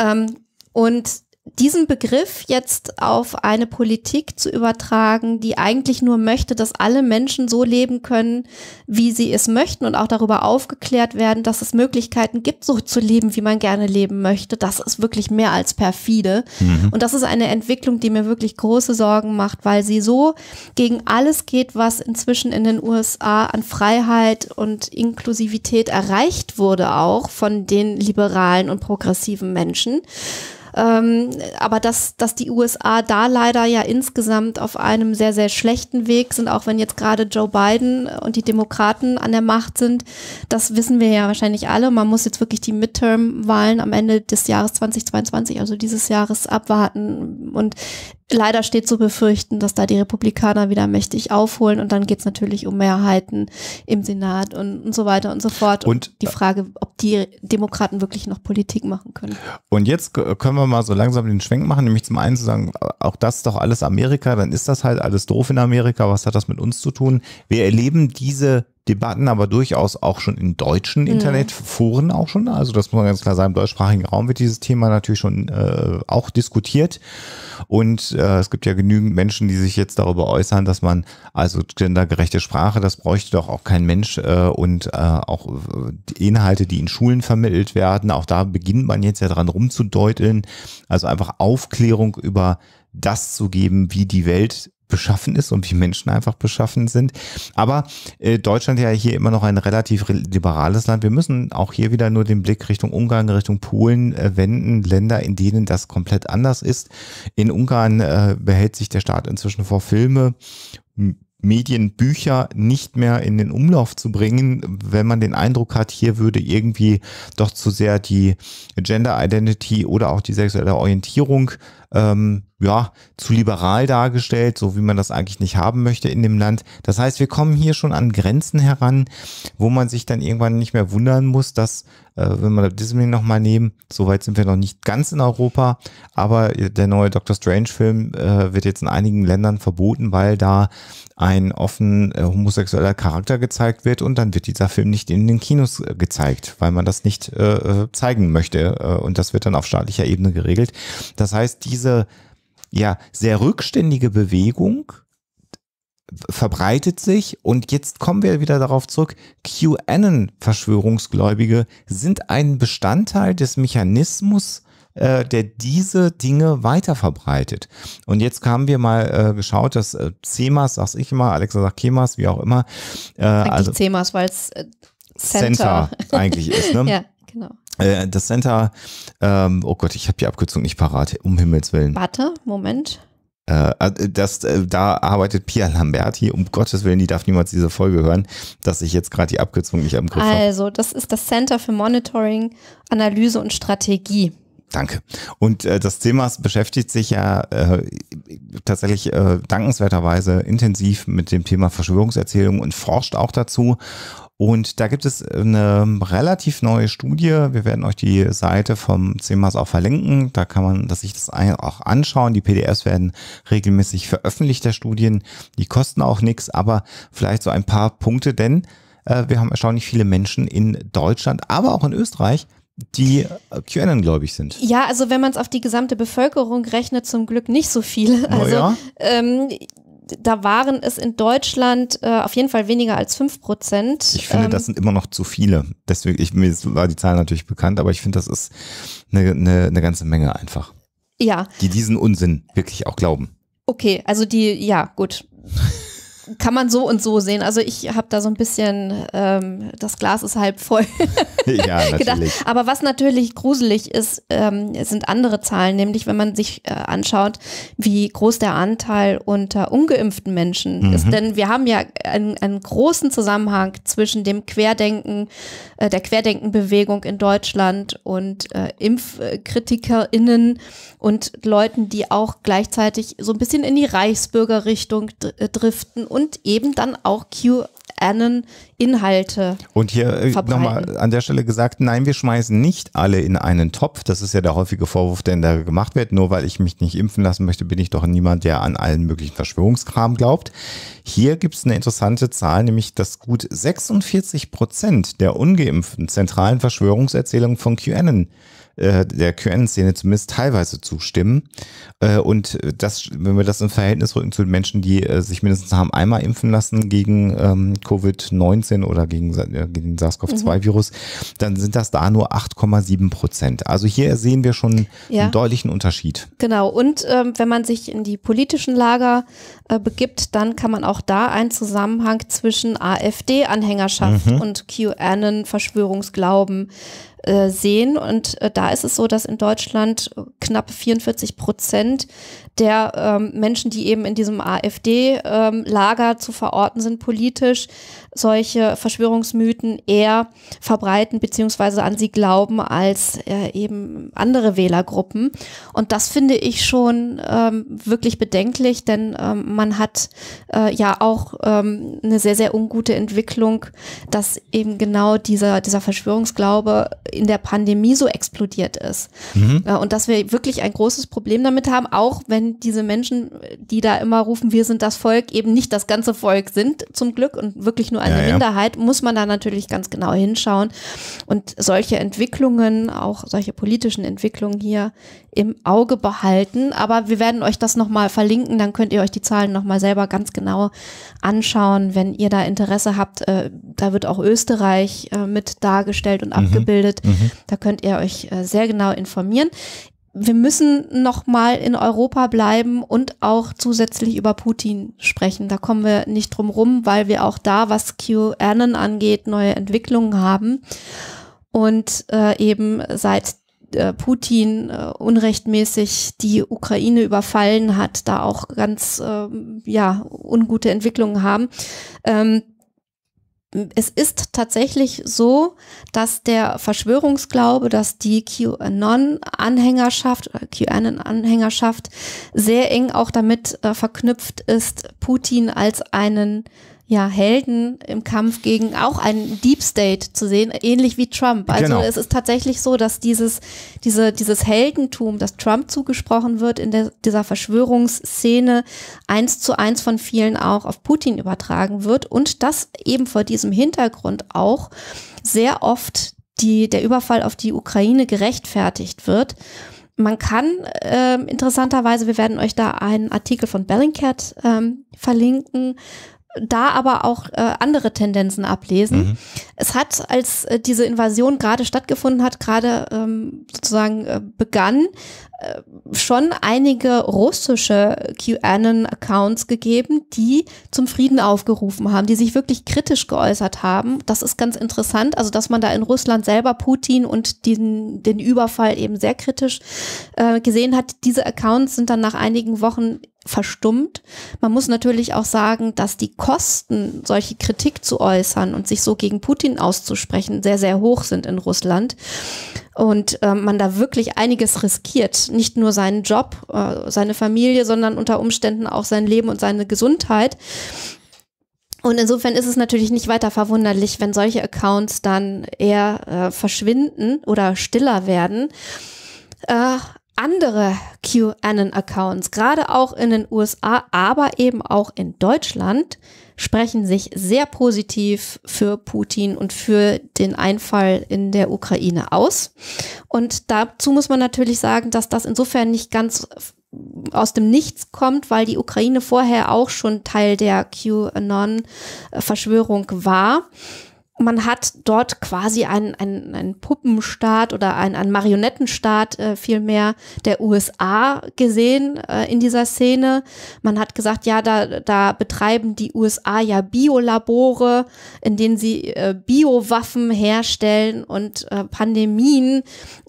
Ähm, und diesen Begriff jetzt auf eine Politik zu übertragen, die eigentlich nur möchte, dass alle Menschen so leben können, wie sie es möchten und auch darüber aufgeklärt werden, dass es Möglichkeiten gibt, so zu leben, wie man gerne leben möchte, das ist wirklich mehr als perfide. Mhm. Und das ist eine Entwicklung, die mir wirklich große Sorgen macht, weil sie so gegen alles geht, was inzwischen in den USA an Freiheit und Inklusivität erreicht wurde, auch von den liberalen und progressiven Menschen. Ähm, aber dass, dass die USA da leider ja insgesamt auf einem sehr, sehr schlechten Weg sind, auch wenn jetzt gerade Joe Biden und die Demokraten an der Macht sind, das wissen wir ja wahrscheinlich alle. Man muss jetzt wirklich die Midterm-Wahlen am Ende des Jahres 2022, also dieses Jahres, abwarten. Und leider steht zu befürchten, dass da die Republikaner wieder mächtig aufholen und dann geht es natürlich um Mehrheiten im Senat und, und so weiter und so fort. Und, und, die äh, Frage, ob die Demokraten wirklich noch Politik machen können. Und jetzt können wir mal so langsam den Schwenk machen, nämlich zum einen zu sagen, äh, auch das ist doch alles Amerika, dann ist das halt alles doof in Amerika, was hat das mit uns zu tun? Wir erleben diese Debatten, aber durchaus auch schon in deutschen mhm. Internetforen auch schon. Also das muss man ganz klar sagen, im deutschsprachigen Raum wird dieses Thema natürlich schon äh, auch diskutiert. Und äh, es gibt ja genügend Menschen, die sich jetzt darüber äußern, dass man also gendergerechte Sprache, das bräuchte doch auch kein Mensch äh, und äh, auch die äh, Inhalte, die in Schulen vermittelt werden, auch da beginnt man jetzt ja dran rumzudeuteln. Also einfach Aufklärung über das zu geben, wie die Welt beschaffen ist und wie Menschen einfach beschaffen sind. Aber äh, Deutschland ja hier immer noch ein relativ liberales Land. Wir müssen auch hier wieder nur den Blick Richtung Ungarn, Richtung Polen äh, wenden. Länder, in denen das komplett anders ist. In Ungarn äh, behält sich der Staat inzwischen vor Filme. Medienbücher nicht mehr in den Umlauf zu bringen, wenn man den Eindruck hat, hier würde irgendwie doch zu sehr die Gender Identity oder auch die sexuelle Orientierung ähm, ja, zu liberal dargestellt, so wie man das eigentlich nicht haben möchte in dem Land. Das heißt, wir kommen hier schon an Grenzen heran, wo man sich dann irgendwann nicht mehr wundern muss, dass, äh, wenn wir Disney nochmal nehmen, soweit sind wir noch nicht ganz in Europa, aber der neue Doctor Strange-Film äh, wird jetzt in einigen Ländern verboten, weil da ein offen äh, homosexueller Charakter gezeigt wird und dann wird dieser Film nicht in den Kinos äh, gezeigt, weil man das nicht äh, äh zeigen möchte. Äh, und das wird dann auf staatlicher Ebene geregelt. Das heißt, diese diese ja sehr rückständige Bewegung verbreitet sich und jetzt kommen wir wieder darauf zurück, QAnon-Verschwörungsgläubige sind ein Bestandteil des Mechanismus, äh, der diese Dinge weiterverbreitet. Und jetzt haben wir mal äh, geschaut, dass äh, CEMAS, sag's ich immer, Alexa sagt CEMAS, wie auch immer. Äh, eigentlich also CEMAS, weil es äh, Center. Center. eigentlich ist. Ne? ja, genau. Äh, das Center, ähm, oh Gott, ich habe die Abkürzung nicht parat, um Himmels Willen. Warte, Moment. Äh, äh das, äh, da arbeitet Pia Lamberti, um Gottes Willen, die darf niemals diese Folge hören, dass ich jetzt gerade die Abkürzung nicht am Griff habe. Also, das ist das Center für Monitoring, Analyse und Strategie. Danke. Und äh, das Thema beschäftigt sich ja äh, tatsächlich äh, dankenswerterweise intensiv mit dem Thema Verschwörungserzählung und forscht auch dazu und da gibt es äh, eine relativ neue Studie. Wir werden euch die Seite vom CMAS auch verlinken. Da kann man das sich das auch anschauen. Die PDFs werden regelmäßig veröffentlicht der Studien. Die kosten auch nichts, aber vielleicht so ein paar Punkte, denn äh, wir haben erstaunlich viele Menschen in Deutschland, aber auch in Österreich, die äh, QAnon gläubig sind. Ja, also wenn man es auf die gesamte Bevölkerung rechnet, zum Glück nicht so viele. Also oh ja. ähm, da waren es in Deutschland äh, auf jeden Fall weniger als 5 Prozent. Ich finde, ähm, das sind immer noch zu viele. Deswegen, ich, mir war die Zahl natürlich bekannt, aber ich finde, das ist eine, eine, eine ganze Menge einfach. Ja. Die diesen Unsinn wirklich auch glauben. Okay, also die, ja, gut kann man so und so sehen. Also ich habe da so ein bisschen, ähm, das Glas ist halb voll ja, gedacht. Aber was natürlich gruselig ist, ähm, sind andere Zahlen, nämlich wenn man sich äh, anschaut, wie groß der Anteil unter ungeimpften Menschen mhm. ist. Denn wir haben ja einen, einen, großen Zusammenhang zwischen dem Querdenken, äh, der Querdenkenbewegung in Deutschland und äh, ImpfkritikerInnen und Leuten, die auch gleichzeitig so ein bisschen in die Reichsbürgerrichtung äh, driften und eben dann auch Q Inhalte. Und hier äh, nochmal an der Stelle gesagt, nein, wir schmeißen nicht alle in einen Topf. Das ist ja der häufige Vorwurf, der da gemacht wird. Nur weil ich mich nicht impfen lassen möchte, bin ich doch niemand, der an allen möglichen Verschwörungskram glaubt. Hier gibt es eine interessante Zahl, nämlich dass gut 46 Prozent der ungeimpften zentralen Verschwörungserzählungen von QAnon äh, der QN-Szene zumindest teilweise zustimmen. Äh, und das, wenn wir das in Verhältnis rücken zu den Menschen, die äh, sich mindestens haben einmal impfen lassen gegen ähm, Covid-19 oder gegen, gegen den SARS-CoV-2-Virus, mhm. dann sind das da nur 8,7 Prozent. Also hier sehen wir schon ja. einen deutlichen Unterschied. Genau. Und ähm, wenn man sich in die politischen Lager begibt, dann kann man auch da einen Zusammenhang zwischen AfD-Anhängerschaft mhm. und QAnon-Verschwörungsglauben äh, sehen. Und äh, da ist es so, dass in Deutschland knapp 44 Prozent der ähm, Menschen, die eben in diesem AfD-Lager ähm, zu verorten sind politisch, solche Verschwörungsmythen eher verbreiten bzw. an sie glauben als äh, eben andere Wählergruppen. Und das finde ich schon ähm, wirklich bedenklich, denn ähm, man hat äh, ja auch ähm, eine sehr, sehr ungute Entwicklung, dass eben genau dieser, dieser Verschwörungsglaube in der Pandemie so explodiert ist. Mhm. Äh, und dass wir wirklich ein großes Problem damit haben, auch wenn diese Menschen, die da immer rufen, wir sind das Volk, eben nicht das ganze Volk sind, zum Glück und wirklich nur eine ja, ja. Minderheit, muss man da natürlich ganz genau hinschauen und solche Entwicklungen, auch solche politischen Entwicklungen hier im Auge behalten. Aber wir werden euch das nochmal verlinken, dann könnt ihr euch die Zahlen nochmal selber ganz genau anschauen, wenn ihr da Interesse habt. Äh, da wird auch Österreich äh, mit dargestellt und mhm. abgebildet. Mhm. Da könnt ihr euch äh, sehr genau informieren wir müssen noch mal in Europa bleiben und auch zusätzlich über Putin sprechen. Da kommen wir nicht drum rum, weil wir auch da, was QAnon angeht, neue Entwicklungen haben und äh, eben seit äh, Putin äh, unrechtmäßig die Ukraine überfallen hat, da auch ganz ähm, ja ungute Entwicklungen haben. Ähm, es ist tatsächlich so, dass der Verschwörungsglaube, dass die QAnon-Anhängerschaft QAnon-Anhängerschaft sehr eng auch damit äh, verknüpft ist, Putin als einen ja, Helden im Kampf gegen auch einen Deep State zu sehen, ähnlich wie Trump. Also genau. es ist tatsächlich so, dass dieses, diese, dieses Heldentum, das Trump zugesprochen wird in der, dieser Verschwörungsszene, eins zu eins von vielen auch auf Putin übertragen wird und dass eben vor diesem Hintergrund auch sehr oft die, der Überfall auf die Ukraine gerechtfertigt wird. Man kann äh, interessanterweise, wir werden euch da einen Artikel von Bellingcat ähm, verlinken, da aber auch äh, andere Tendenzen ablesen. Mhm. Es hat, als äh, diese Invasion gerade stattgefunden hat, gerade ähm, sozusagen äh, begann, schon einige russische QAnon-Accounts gegeben, die zum Frieden aufgerufen haben, die sich wirklich kritisch geäußert haben. Das ist ganz interessant, also dass man da in Russland selber Putin und diesen, den Überfall eben sehr kritisch äh, gesehen hat. Diese Accounts sind dann nach einigen Wochen verstummt. Man muss natürlich auch sagen, dass die Kosten, solche Kritik zu äußern und sich so gegen Putin auszusprechen, sehr, sehr hoch sind in Russland und äh, man da wirklich einiges riskiert. Nicht nur seinen Job, äh, seine Familie, sondern unter Umständen auch sein Leben und seine Gesundheit. Und insofern ist es natürlich nicht weiter verwunderlich, wenn solche Accounts dann eher äh, verschwinden oder stiller werden. Äh, andere QAnon-Accounts, gerade auch in den USA, aber eben auch in Deutschland, sprechen sich sehr positiv für Putin und für den Einfall in der Ukraine aus. Und dazu muss man natürlich sagen, dass das insofern nicht ganz aus dem Nichts kommt, weil die Ukraine vorher auch schon Teil der QAnon-Verschwörung war man hat dort quasi einen, einen, einen Puppenstaat oder einen, einen Marionettenstaat äh, vielmehr der USA gesehen äh, in dieser Szene. Man hat gesagt, ja, da, da betreiben die USA ja Biolabore, in denen sie äh, Biowaffen herstellen und äh, Pandemien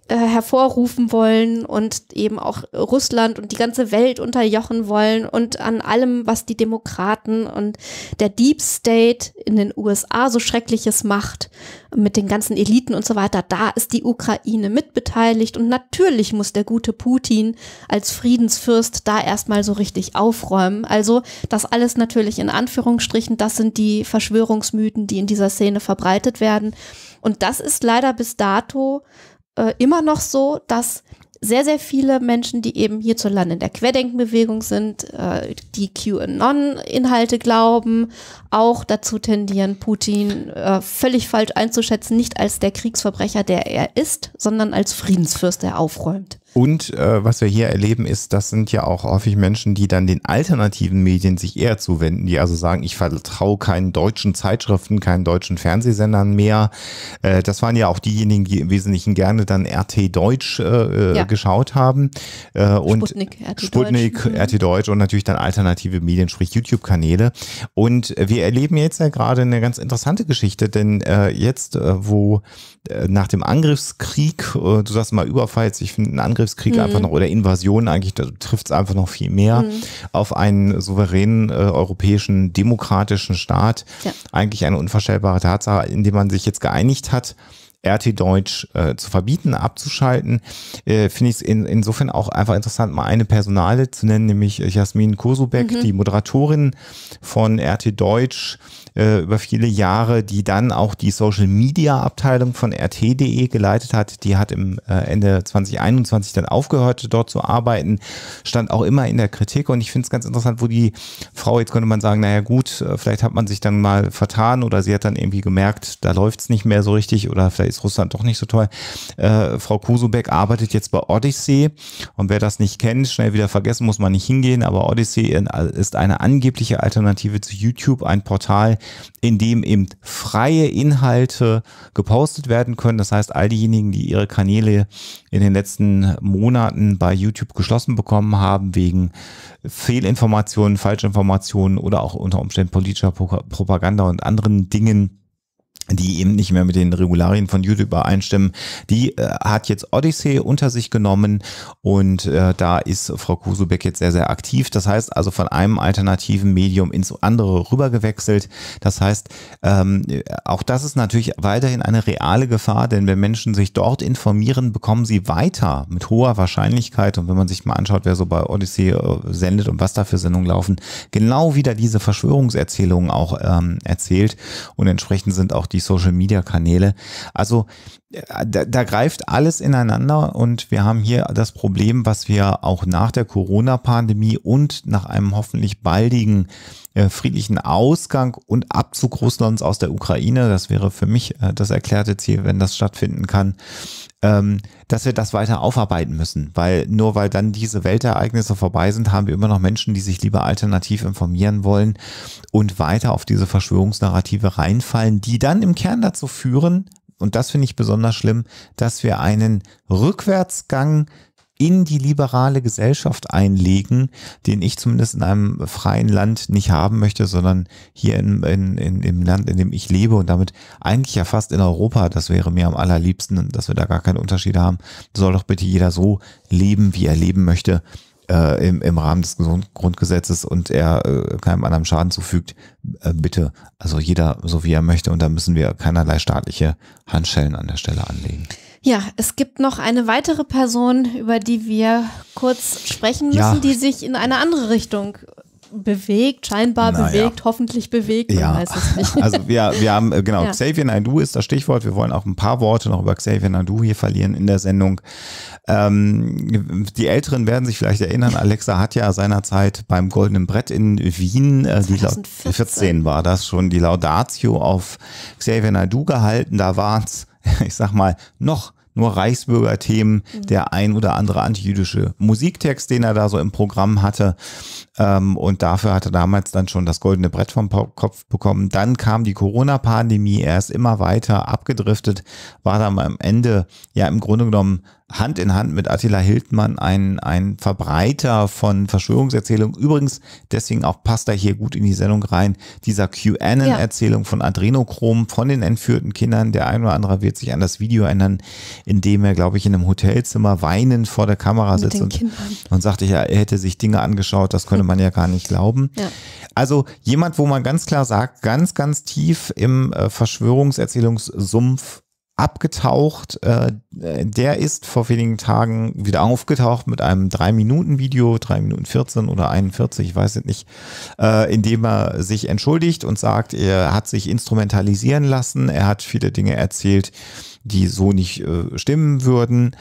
äh, hervorrufen wollen und eben auch Russland und die ganze Welt unterjochen wollen und an allem, was die Demokraten und der Deep State in den USA so schreckliches macht, mit den ganzen Eliten und so weiter, da ist die Ukraine mitbeteiligt und natürlich muss der gute Putin als Friedensfürst da erstmal so richtig aufräumen. Also das alles natürlich in Anführungsstrichen, das sind die Verschwörungsmythen, die in dieser Szene verbreitet werden. Und das ist leider bis dato äh, immer noch so, dass sehr, sehr viele Menschen, die eben hierzulande in der Querdenkenbewegung sind, äh, die QAnon-Inhalte glauben, auch dazu tendieren, Putin äh, völlig falsch einzuschätzen, nicht als der Kriegsverbrecher, der er ist, sondern als Friedensfürst, der aufräumt. Und äh, was wir hier erleben, ist, das sind ja auch häufig Menschen, die dann den alternativen Medien sich eher zuwenden, die also sagen, ich vertraue keinen deutschen Zeitschriften, keinen deutschen Fernsehsendern mehr. Äh, das waren ja auch diejenigen, die im Wesentlichen gerne dann RT Deutsch äh, äh, ja. geschaut haben. Äh, und Sputnik, RT, Sputnik Deutsch. Mhm. RT Deutsch und natürlich dann alternative Medien, sprich YouTube-Kanäle. Und wir erleben jetzt ja gerade eine ganz interessante Geschichte, denn äh, jetzt, wo nach dem Angriffskrieg, du sagst mal Überfall, ich finde einen Angriff Angriffskrieg mhm. einfach noch oder Invasion eigentlich, da trifft es einfach noch viel mehr mhm. auf einen souveränen äh, europäischen demokratischen Staat. Ja. Eigentlich eine unvorstellbare Tatsache, indem man sich jetzt geeinigt hat. RT Deutsch äh, zu verbieten, abzuschalten, äh, finde ich es in, insofern auch einfach interessant, mal eine Personale zu nennen, nämlich äh, Jasmin Kursubek, mhm. die Moderatorin von RT Deutsch, äh, über viele Jahre, die dann auch die Social Media Abteilung von RT.de geleitet hat. Die hat im äh, Ende 2021 dann aufgehört, dort zu arbeiten, stand auch immer in der Kritik und ich finde es ganz interessant, wo die Frau, jetzt könnte man sagen, naja gut, äh, vielleicht hat man sich dann mal vertan oder sie hat dann irgendwie gemerkt, da läuft es nicht mehr so richtig oder vielleicht ist Russland doch nicht so toll. Äh, Frau Kusubeck arbeitet jetzt bei Odyssey und wer das nicht kennt, schnell wieder vergessen, muss man nicht hingehen, aber Odyssey äh, ist eine angebliche Alternative zu YouTube, ein Portal, in dem eben freie Inhalte gepostet werden können. Das heißt, all diejenigen, die ihre Kanäle in den letzten Monaten bei YouTube geschlossen bekommen haben, wegen Fehlinformationen, Falschinformationen oder auch unter Umständen politischer Propaganda und anderen Dingen, die eben nicht mehr mit den Regularien von YouTube übereinstimmen. Die äh, hat jetzt Odyssey unter sich genommen und äh, da ist Frau Kusubeck jetzt sehr, sehr aktiv. Das heißt also von einem alternativen Medium ins andere rüber gewechselt. Das heißt, ähm, auch das ist natürlich weiterhin eine reale Gefahr, denn wenn Menschen sich dort informieren, bekommen sie weiter mit hoher Wahrscheinlichkeit. Und wenn man sich mal anschaut, wer so bei Odyssey äh, sendet und was da für Sendungen laufen, genau wieder diese Verschwörungserzählungen auch ähm, erzählt. Und entsprechend sind auch die die Social-Media-Kanäle. Also äh, da, da greift alles ineinander und wir haben hier das Problem, was wir auch nach der Corona-Pandemie und nach einem hoffentlich baldigen äh, friedlichen Ausgang und Abzug Russlands aus der Ukraine, das wäre für mich äh, das erklärte Ziel, wenn das stattfinden kann, ähm, dass wir das weiter aufarbeiten müssen, weil nur weil dann diese Weltereignisse vorbei sind, haben wir immer noch Menschen, die sich lieber alternativ informieren wollen und weiter auf diese Verschwörungsnarrative reinfallen, die dann im Kern dazu führen, und das finde ich besonders schlimm, dass wir einen Rückwärtsgang in die liberale Gesellschaft einlegen, den ich zumindest in einem freien Land nicht haben möchte, sondern hier in, in, in, im Land, in dem ich lebe und damit eigentlich ja fast in Europa, das wäre mir am allerliebsten, dass wir da gar keine Unterschiede haben, soll doch bitte jeder so leben, wie er leben möchte. Äh, im, im Rahmen des Grundgesetzes und er äh, keinem anderen Schaden zufügt, äh, bitte. Also jeder so wie er möchte und da müssen wir keinerlei staatliche Handschellen an der Stelle anlegen. Ja, es gibt noch eine weitere Person, über die wir kurz sprechen müssen, ja. die sich in eine andere Richtung bewegt, scheinbar Na, bewegt, ja. hoffentlich bewegt, man ja. weiß es nicht. Also wir, wir haben, äh, genau, ja. Xavier Naidoo ist das Stichwort. Wir wollen auch ein paar Worte noch über Xavier Naidoo hier verlieren in der Sendung. Ähm, die Älteren werden sich vielleicht erinnern, Alexa hat ja seinerzeit beim Goldenen Brett in Wien, äh, 2014 war das schon, die Laudatio auf Xavier Naidoo gehalten. Da waren es ich sag mal, noch nur Reichsbürgerthemen, mhm. der ein oder andere antijüdische Musiktext, den er da so im Programm hatte. Ähm, und dafür hat er damals dann schon das goldene Brett vom Kopf bekommen. Dann kam die Corona-Pandemie, er ist immer weiter abgedriftet, war dann am Ende ja im Grunde genommen Hand in Hand mit Attila Hildmann ein, ein Verbreiter von Verschwörungserzählungen. Übrigens, deswegen auch passt er hier gut in die Sendung rein, dieser QAnon-Erzählung ja. von Adrenochrom, von den entführten Kindern. Der ein oder andere wird sich an das Video erinnern, in dem er, glaube ich, in einem Hotelzimmer weinend vor der Kamera sitzt und, und sagt, er hätte sich Dinge angeschaut, das könnte man ja gar nicht glauben. Ja. Also jemand, wo man ganz klar sagt, ganz, ganz tief im äh, Verschwörungserzählungssumpf abgetaucht. Äh, der ist vor wenigen Tagen wieder aufgetaucht mit einem 3-Minuten-Video, 3 Minuten 14 oder 41, ich weiß es nicht, äh, in dem er sich entschuldigt und sagt, er hat sich instrumentalisieren lassen, er hat viele Dinge erzählt, die so nicht äh, stimmen würden.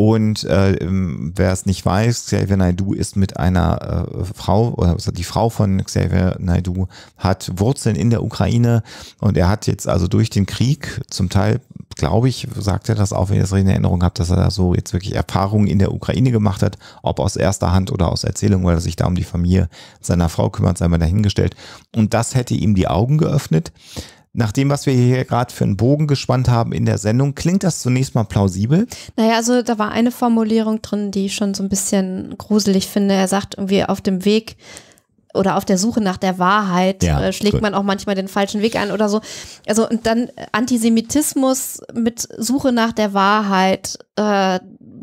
Und äh, ähm, wer es nicht weiß, Xavier Naidu ist mit einer äh, Frau, oder die Frau von Xavier Naidu hat Wurzeln in der Ukraine und er hat jetzt also durch den Krieg zum Teil, glaube ich, sagt er das auch, wenn ich das richtig in Erinnerung habe, dass er da so jetzt wirklich Erfahrungen in der Ukraine gemacht hat, ob aus erster Hand oder aus Erzählung, weil er sich da um die Familie seiner Frau kümmert, sei mal dahingestellt. Und das hätte ihm die Augen geöffnet nach dem, was wir hier gerade für einen Bogen gespannt haben in der Sendung, klingt das zunächst mal plausibel? Naja, also da war eine Formulierung drin, die ich schon so ein bisschen gruselig finde. Er sagt irgendwie auf dem Weg oder auf der Suche nach der Wahrheit ja, äh, schlägt gut. man auch manchmal den falschen Weg ein oder so. Also und dann Antisemitismus mit Suche nach der Wahrheit, äh,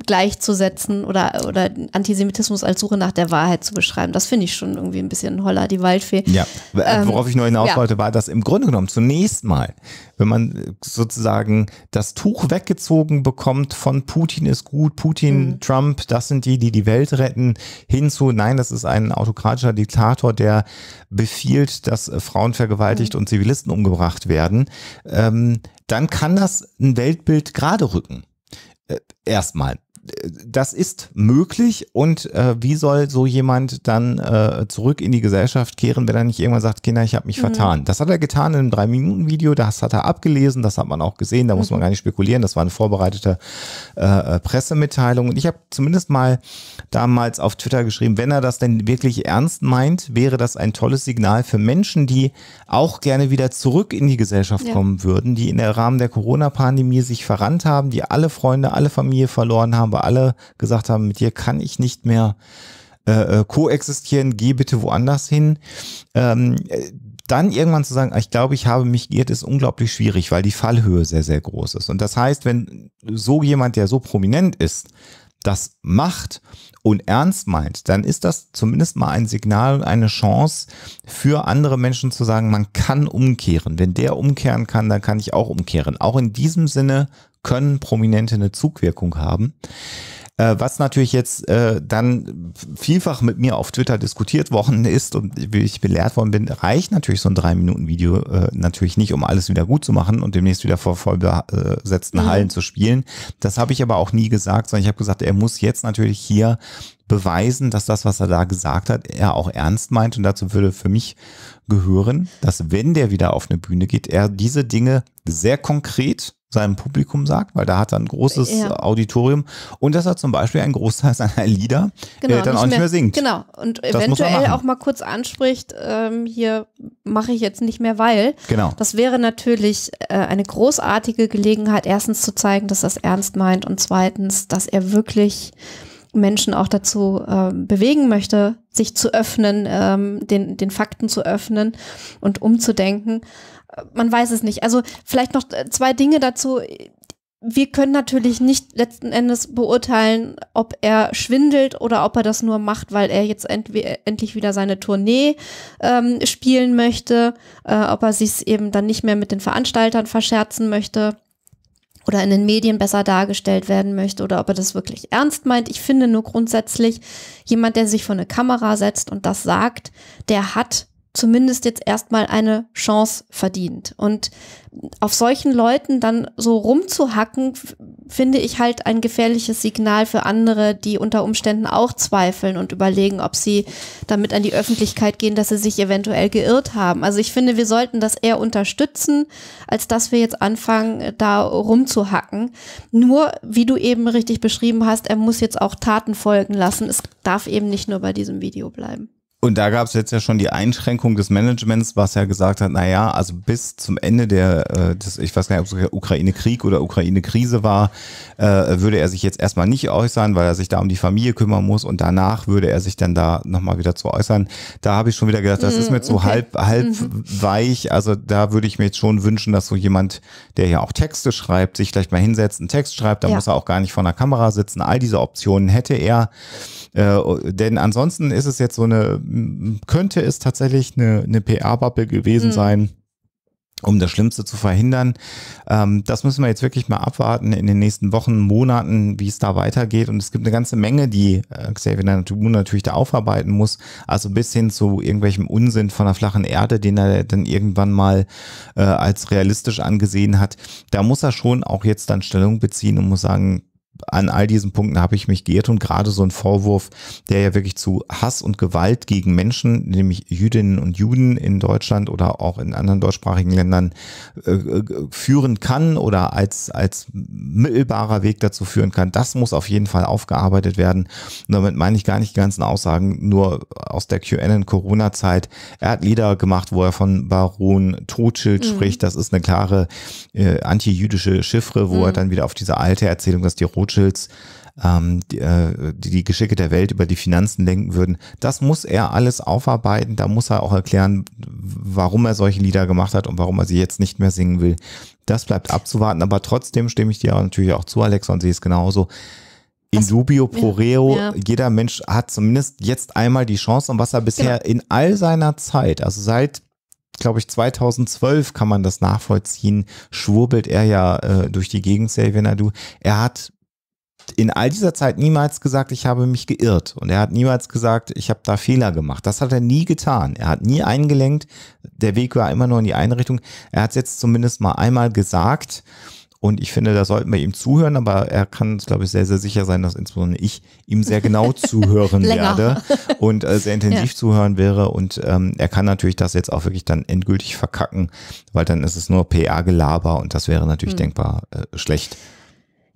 gleichzusetzen oder, oder Antisemitismus als Suche nach der Wahrheit zu beschreiben. Das finde ich schon irgendwie ein bisschen holler, die Waldfee. Ja, äh, ähm, worauf ähm, ich nur hinaus ja. wollte, war, dass im Grunde genommen zunächst mal, wenn man sozusagen das Tuch weggezogen bekommt von Putin ist gut, Putin, mhm. Trump, das sind die, die die Welt retten, hinzu, nein, das ist ein autokratischer Diktator, der befiehlt, dass Frauen vergewaltigt mhm. und Zivilisten umgebracht werden, ähm, dann kann das ein Weltbild gerade rücken äh, erstmal das ist möglich und äh, wie soll so jemand dann äh, zurück in die Gesellschaft kehren, wenn er nicht irgendwann sagt, Kinder, ich habe mich mhm. vertan. Das hat er getan in einem drei Minuten Video, das hat er abgelesen, das hat man auch gesehen, da muss man mhm. gar nicht spekulieren, das war eine vorbereitete äh, äh Pressemitteilung und ich habe zumindest mal damals auf Twitter geschrieben, wenn er das denn wirklich ernst meint, wäre das ein tolles Signal für Menschen, die auch gerne wieder zurück in die Gesellschaft ja. kommen würden, die in der Rahmen der Corona-Pandemie sich verrannt haben, die alle Freunde, alle Familie verloren haben, aber alle gesagt haben, mit dir kann ich nicht mehr äh, äh koexistieren, geh bitte woanders hin. Ähm, äh, dann irgendwann zu sagen, ah, ich glaube, ich habe mich geirrt, ist unglaublich schwierig, weil die Fallhöhe sehr, sehr groß ist. Und das heißt, wenn so jemand, der so prominent ist, das macht und ernst meint, dann ist das zumindest mal ein Signal und eine Chance für andere Menschen zu sagen, man kann umkehren. Wenn der umkehren kann, dann kann ich auch umkehren. Auch in diesem Sinne können Prominente eine Zugwirkung haben. Äh, was natürlich jetzt äh, dann vielfach mit mir auf Twitter diskutiert worden ist und wie ich belehrt worden bin, reicht natürlich so ein drei Minuten Video äh, natürlich nicht, um alles wieder gut zu machen und demnächst wieder vor vollbesetzten mhm. Hallen zu spielen. Das habe ich aber auch nie gesagt, sondern ich habe gesagt, er muss jetzt natürlich hier beweisen, dass das, was er da gesagt hat, er auch ernst meint und dazu würde für mich gehören, dass wenn der wieder auf eine Bühne geht, er diese Dinge sehr konkret seinem Publikum sagt, weil da hat er ein großes ja. Auditorium und dass er zum Beispiel einen Großteil seiner Lieder genau, äh, dann nicht auch nicht mehr, mehr, singt. Genau, und das eventuell auch mal kurz anspricht, ähm, hier mache ich jetzt nicht mehr, weil. Genau. Das wäre natürlich äh, eine großartige Gelegenheit, erstens zu zeigen, dass er es ernst meint und zweitens, dass er wirklich Menschen auch dazu äh, bewegen möchte, sich zu öffnen, ähm, den, den Fakten zu öffnen und umzudenken man weiß es nicht. Also vielleicht noch äh, zwei Dinge dazu. Wir können natürlich nicht letzten Endes beurteilen, ob er schwindelt oder ob er das nur macht, weil er jetzt endlich wieder seine Tournee ähm, spielen möchte, äh, ob er sich eben dann nicht mehr mit den Veranstaltern verscherzen möchte oder in den Medien besser dargestellt werden möchte oder ob er das wirklich ernst meint. Ich finde nur grundsätzlich, jemand, der sich vor eine Kamera setzt und das sagt, der hat zumindest jetzt erstmal eine Chance verdient. Und auf solchen Leuten dann so rumzuhacken, finde ich halt ein gefährliches Signal für andere, die unter Umständen auch zweifeln und überlegen, ob sie damit an die Öffentlichkeit gehen, dass sie sich eventuell geirrt haben. Also ich finde, wir sollten das eher unterstützen, als dass wir jetzt anfangen, da rumzuhacken. Nur, wie du eben richtig beschrieben hast, er muss jetzt auch Taten folgen lassen. Es darf eben nicht nur bei diesem Video bleiben. Und da gab es jetzt ja schon die Einschränkung des Managements, was ja gesagt hat, naja, also bis zum Ende der, äh, des, ich weiß gar nicht, ob es Ukraine-Krieg oder Ukraine-Krise war, äh, würde er sich jetzt erstmal nicht äußern, weil er sich da um die Familie kümmern muss und danach würde er sich dann da nochmal wieder zu äußern. Da habe ich schon wieder gedacht, das ist mhm, mir okay. so halb, halb mhm. weich. Also da würde ich mir jetzt schon wünschen, dass so jemand, der ja auch Texte schreibt, sich vielleicht mal hinsetzt, einen Text schreibt, da ja. muss er auch gar nicht vor einer Kamera sitzen. All diese Optionen hätte er. Äh, denn ansonsten ist es jetzt so eine, könnte es tatsächlich eine, eine PR-Bubble gewesen mhm. sein um das Schlimmste zu verhindern. Ähm, das müssen wir jetzt wirklich mal abwarten in den nächsten Wochen, Monaten, wie es da weitergeht. Und es gibt eine ganze Menge, die äh, Xavier Natu natürlich da aufarbeiten muss. Also bis hin zu irgendwelchem Unsinn von der flachen Erde, den er dann irgendwann mal äh, als realistisch angesehen hat. Da muss er schon auch jetzt dann Stellung beziehen und muss sagen, an all diesen Punkten habe ich mich geirrt und gerade so ein Vorwurf, der ja wirklich zu Hass und Gewalt gegen Menschen, nämlich Jüdinnen und Juden in Deutschland oder auch in anderen deutschsprachigen Ländern äh, äh führen kann oder als, als mittelbarer Weg dazu führen kann, das muss auf jeden Fall aufgearbeitet werden. Und damit meine ich gar nicht die ganzen Aussagen nur aus der qanon corona zeit Er hat Lieder gemacht, wo er von Baron Totschild mhm. spricht. Das ist eine klare äh, antijüdische Chiffre, wo mhm. er dann wieder auf diese alte Erzählung, dass die Roten Rothschilds ähm, die, äh, die Geschicke der Welt über die Finanzen lenken würden. Das muss er alles aufarbeiten. Da muss er auch erklären, warum er solche Lieder gemacht hat und warum er sie jetzt nicht mehr singen will. Das bleibt abzuwarten. Aber trotzdem stimme ich dir natürlich auch zu, Alex, und sie ist genauso. In dubio pro reo, ja, ja. jeder Mensch hat zumindest jetzt einmal die Chance und was er bisher genau. in all seiner Zeit, also seit glaube ich, 2012 kann man das nachvollziehen, schwurbelt er ja äh, durch die Gegend, Xavier du. Er hat in all dieser Zeit niemals gesagt, ich habe mich geirrt. Und er hat niemals gesagt, ich habe da Fehler gemacht. Das hat er nie getan. Er hat nie eingelenkt. Der Weg war immer nur in die eine Richtung. Er hat es jetzt zumindest mal einmal gesagt. Und ich finde, da sollten wir ihm zuhören, aber er kann, glaube ich, sehr, sehr sicher sein, dass insbesondere ich ihm sehr genau zuhören werde und äh, sehr intensiv ja. zuhören wäre. Und ähm, er kann natürlich das jetzt auch wirklich dann endgültig verkacken, weil dann ist es nur PR-Gelaber und das wäre natürlich mhm. denkbar äh, schlecht.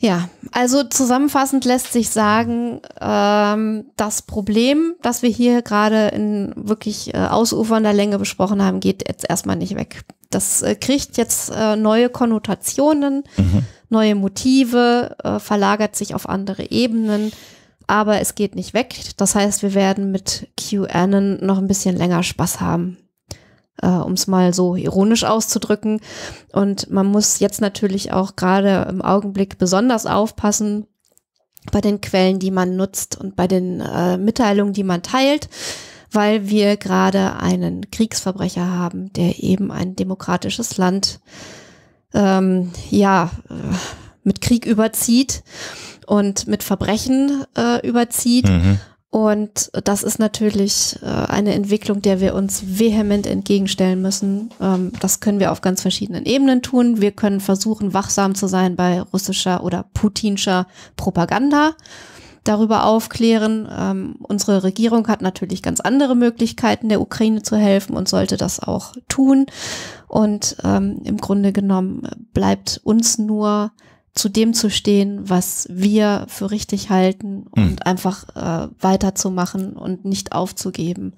Ja, also zusammenfassend lässt sich sagen, ähm, das Problem, das wir hier gerade in wirklich äh, ausufernder Länge besprochen haben, geht jetzt erstmal nicht weg. Das äh, kriegt jetzt äh, neue Konnotationen, mhm. neue Motive, äh, verlagert sich auf andere Ebenen, aber es geht nicht weg. Das heißt, wir werden mit QAnon noch ein bisschen länger Spaß haben äh, um es mal so ironisch auszudrücken. Und man muss jetzt natürlich auch gerade im Augenblick besonders aufpassen bei den Quellen, die man nutzt und bei den äh, Mitteilungen, die man teilt weil wir gerade einen Kriegsverbrecher haben, der eben ein demokratisches Land ähm, ja äh, mit Krieg überzieht und mit Verbrechen äh, überzieht. Mhm. Und das ist natürlich äh, eine Entwicklung, der wir uns vehement entgegenstellen müssen. Ähm, das können wir auf ganz verschiedenen Ebenen tun. Wir können versuchen, wachsam zu sein bei russischer oder putinscher Propaganda, darüber aufklären. Ähm, unsere Regierung hat natürlich ganz andere Möglichkeiten, der Ukraine zu helfen und sollte das auch tun. Und ähm, im Grunde genommen bleibt uns nur zu dem zu stehen, was wir für richtig halten hm. und mhm. einfach äh, weiterzumachen und nicht aufzugeben.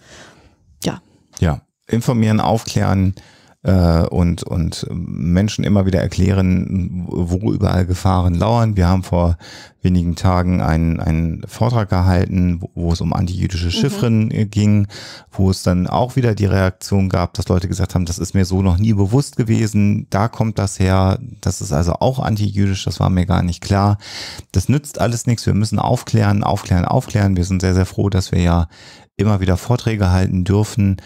Ja. Ja, informieren, aufklären, äh, und, und Menschen immer wieder erklären, wo überall Gefahren lauern. Wir haben vor wenigen Tagen einen, einen Vortrag gehalten, wo, wo es um antijüdische mhm. Chiffren mhm. ging, wo es dann auch wieder die Reaktion gab, dass Leute gesagt haben, das ist mir so noch nie bewusst gewesen, da kommt das her, das ist also auch antijüdisch, das war mir gar nicht klar. Das nützt alles nichts, wir müssen aufklären, aufklären, aufklären. Wir sind sehr, sehr froh, dass wir ja immer wieder Vorträge halten dürfen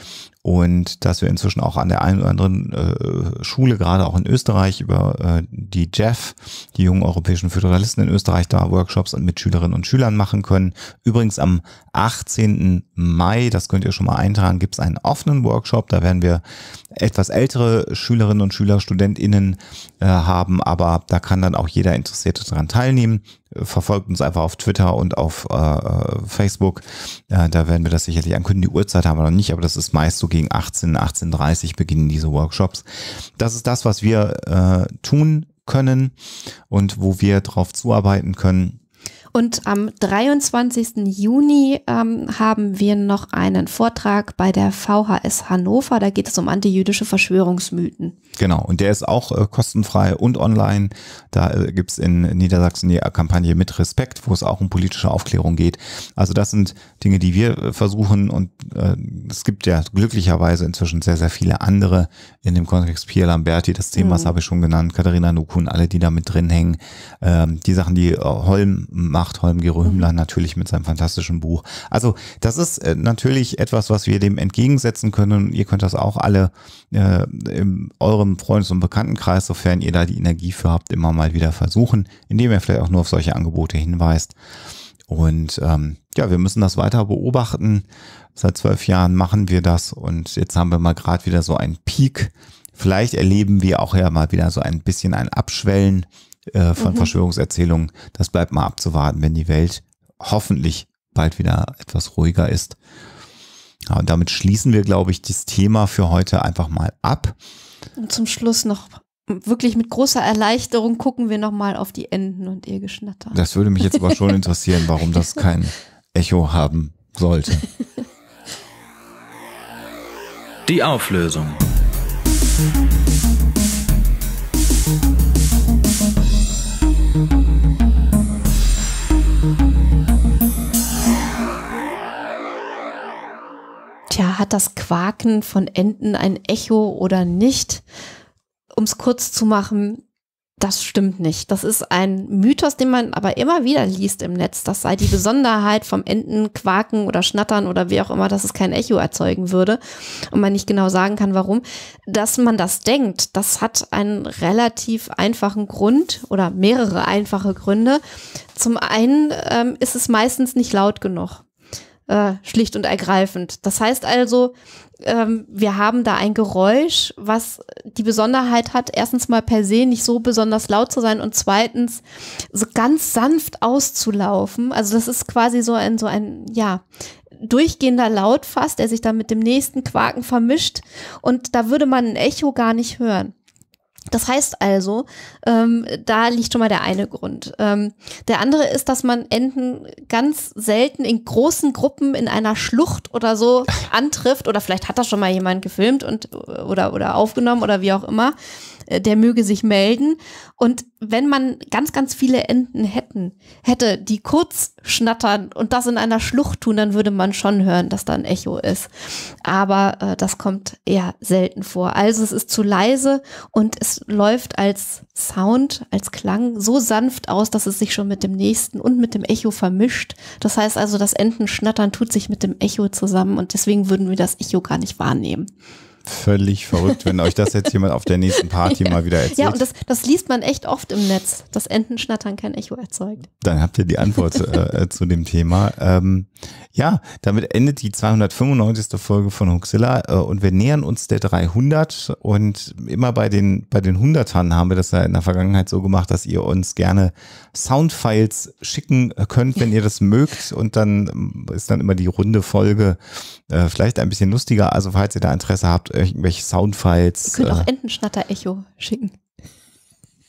und dass wir inzwischen auch an der einen oder anderen äh, Schule, gerade auch in Österreich, über äh, die Jeff, die jungen europäischen Föderalisten in Österreich, da Workshops mit Schülerinnen und Schülern machen können. Übrigens am 18. Mai, das könnt ihr schon mal eintragen, gibt es einen offenen Workshop. Da werden wir etwas ältere Schülerinnen und Schüler, StudentInnen äh, haben, aber da kann dann auch jeder Interessierte dran teilnehmen verfolgt uns einfach auf Twitter und auf äh, äh, Facebook. Äh, da werden wir das sicherlich ankündigen. Die Uhrzeit haben wir noch nicht, aber das ist meist so gegen 18, 18.30 Uhr beginnen diese Workshops. Das ist das, was wir äh, tun können und wo wir drauf zuarbeiten können. Und am 23. Juni ähm, haben wir noch einen Vortrag bei der VHS Hannover. Da geht es um antijüdische Verschwörungsmythen. Genau, und der ist auch äh, kostenfrei und online. Da äh, gibt es in Niedersachsen die äh, Kampagne mit Respekt, wo es auch um politische Aufklärung geht. Also das sind Dinge, die wir äh, versuchen und äh, es gibt ja glücklicherweise inzwischen sehr, sehr viele andere in dem Kontext. Pierre Lamberti, das Thema mhm. habe ich schon genannt, Katharina Nukun, alle, die da mit drin hängen. Ähm, die Sachen, die Holm macht gemacht, Holm Gerömler mhm. natürlich mit seinem fantastischen Buch. Also das ist äh, natürlich etwas, was wir dem entgegensetzen können. Ihr könnt das auch alle äh, in eurem Freundes- und Bekanntenkreis, sofern ihr da die Energie für habt, immer mal wieder versuchen, indem ihr vielleicht auch nur auf solche Angebote hinweist. Und ähm, ja, wir müssen das weiter beobachten. Seit zwölf Jahren machen wir das und jetzt haben wir mal gerade wieder so einen Peak. Vielleicht erleben wir auch ja mal wieder so ein bisschen ein Abschwellen äh, von mhm. Verschwörungserzählungen. Das bleibt mal abzuwarten, wenn die Welt hoffentlich bald wieder etwas ruhiger ist. Ja, und damit schließen wir, glaube ich, das Thema für heute einfach mal ab. Und zum Schluss noch wirklich mit großer Erleichterung gucken wir nochmal auf die Enden und ihr Geschnatter. Das würde mich jetzt aber schon interessieren, warum das kein Echo haben sollte. Die Auflösung. tja, hat das Quaken von Enten ein Echo oder nicht? Um es kurz zu machen, das stimmt nicht. Das ist ein Mythos, den man aber immer wieder liest im Netz. Das sei die Besonderheit vom Entenquaken oder Schnattern oder wie auch immer, dass es kein Echo erzeugen würde und man nicht genau sagen kann, warum. Dass man das denkt, das hat einen relativ einfachen Grund oder mehrere einfache Gründe. Zum einen ähm, ist es meistens nicht laut genug äh, schlicht und ergreifend. Das heißt also, ähm, wir haben da ein Geräusch, was die Besonderheit hat, erstens mal per se nicht so besonders laut zu sein und zweitens so ganz sanft auszulaufen. Also das ist quasi so ein, so ein, ja, durchgehender Lautfass, der sich dann mit dem nächsten Quaken vermischt und da würde man ein Echo gar nicht hören. Das heißt also, ähm, da liegt schon mal der eine Grund. Ähm, der andere ist, dass man Enten ganz selten in großen Gruppen in einer Schlucht oder so antrifft oder vielleicht hat das schon mal jemand gefilmt und oder oder aufgenommen oder wie auch immer. Äh, der möge sich melden. Und wenn man ganz, ganz viele Enten hätten, hätte, die kurz schnattern und das in einer Schlucht tun, dann würde man schon hören, dass da ein Echo ist. Aber äh, das kommt eher selten vor. Also es ist zu leise und es läuft als Sound, als Klang so sanft aus, dass es sich schon mit dem nächsten und mit dem Echo vermischt. Das heißt also, das Entenschnattern tut sich mit dem Echo zusammen und deswegen würden wir das Echo gar nicht wahrnehmen völlig verrückt, wenn euch das jetzt jemand auf der nächsten Party ja. mal wieder erzählt. Ja, und das, das, liest man echt oft im Netz, dass Entenschnattern kein Echo erzeugt. Dann habt ihr die Antwort äh, äh zu dem Thema. Ähm, ja, damit endet die 295. Folge von Huxilla äh, und wir nähern uns der 300 und immer bei den, bei den 100ern haben wir das ja in der Vergangenheit so gemacht, dass ihr uns gerne Soundfiles schicken könnt, wenn ihr das mögt und dann ähm, ist dann immer die runde Folge äh, vielleicht ein bisschen lustiger. Also falls ihr da Interesse habt, irgendwelche Soundfiles. könnt können auch äh, Entenschnatter-Echo schicken.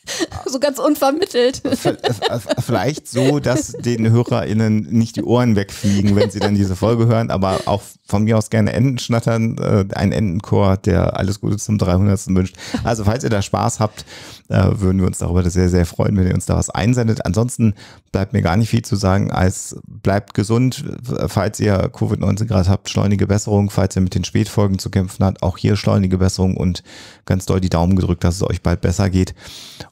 so ganz unvermittelt. Äh, äh, äh, vielleicht so, dass den HörerInnen nicht die Ohren wegfliegen, wenn sie dann diese Folge hören, aber auch von mir aus gerne Enten schnattern, ein Entenchor, der alles Gute zum 300. wünscht. Also falls ihr da Spaß habt, würden wir uns darüber sehr, sehr freuen, wenn ihr uns da was einsendet. Ansonsten bleibt mir gar nicht viel zu sagen, als bleibt gesund, falls ihr Covid-19 gerade habt, schleunige Besserung, falls ihr mit den Spätfolgen zu kämpfen habt, auch hier schleunige Besserung und ganz doll die Daumen gedrückt, dass es euch bald besser geht.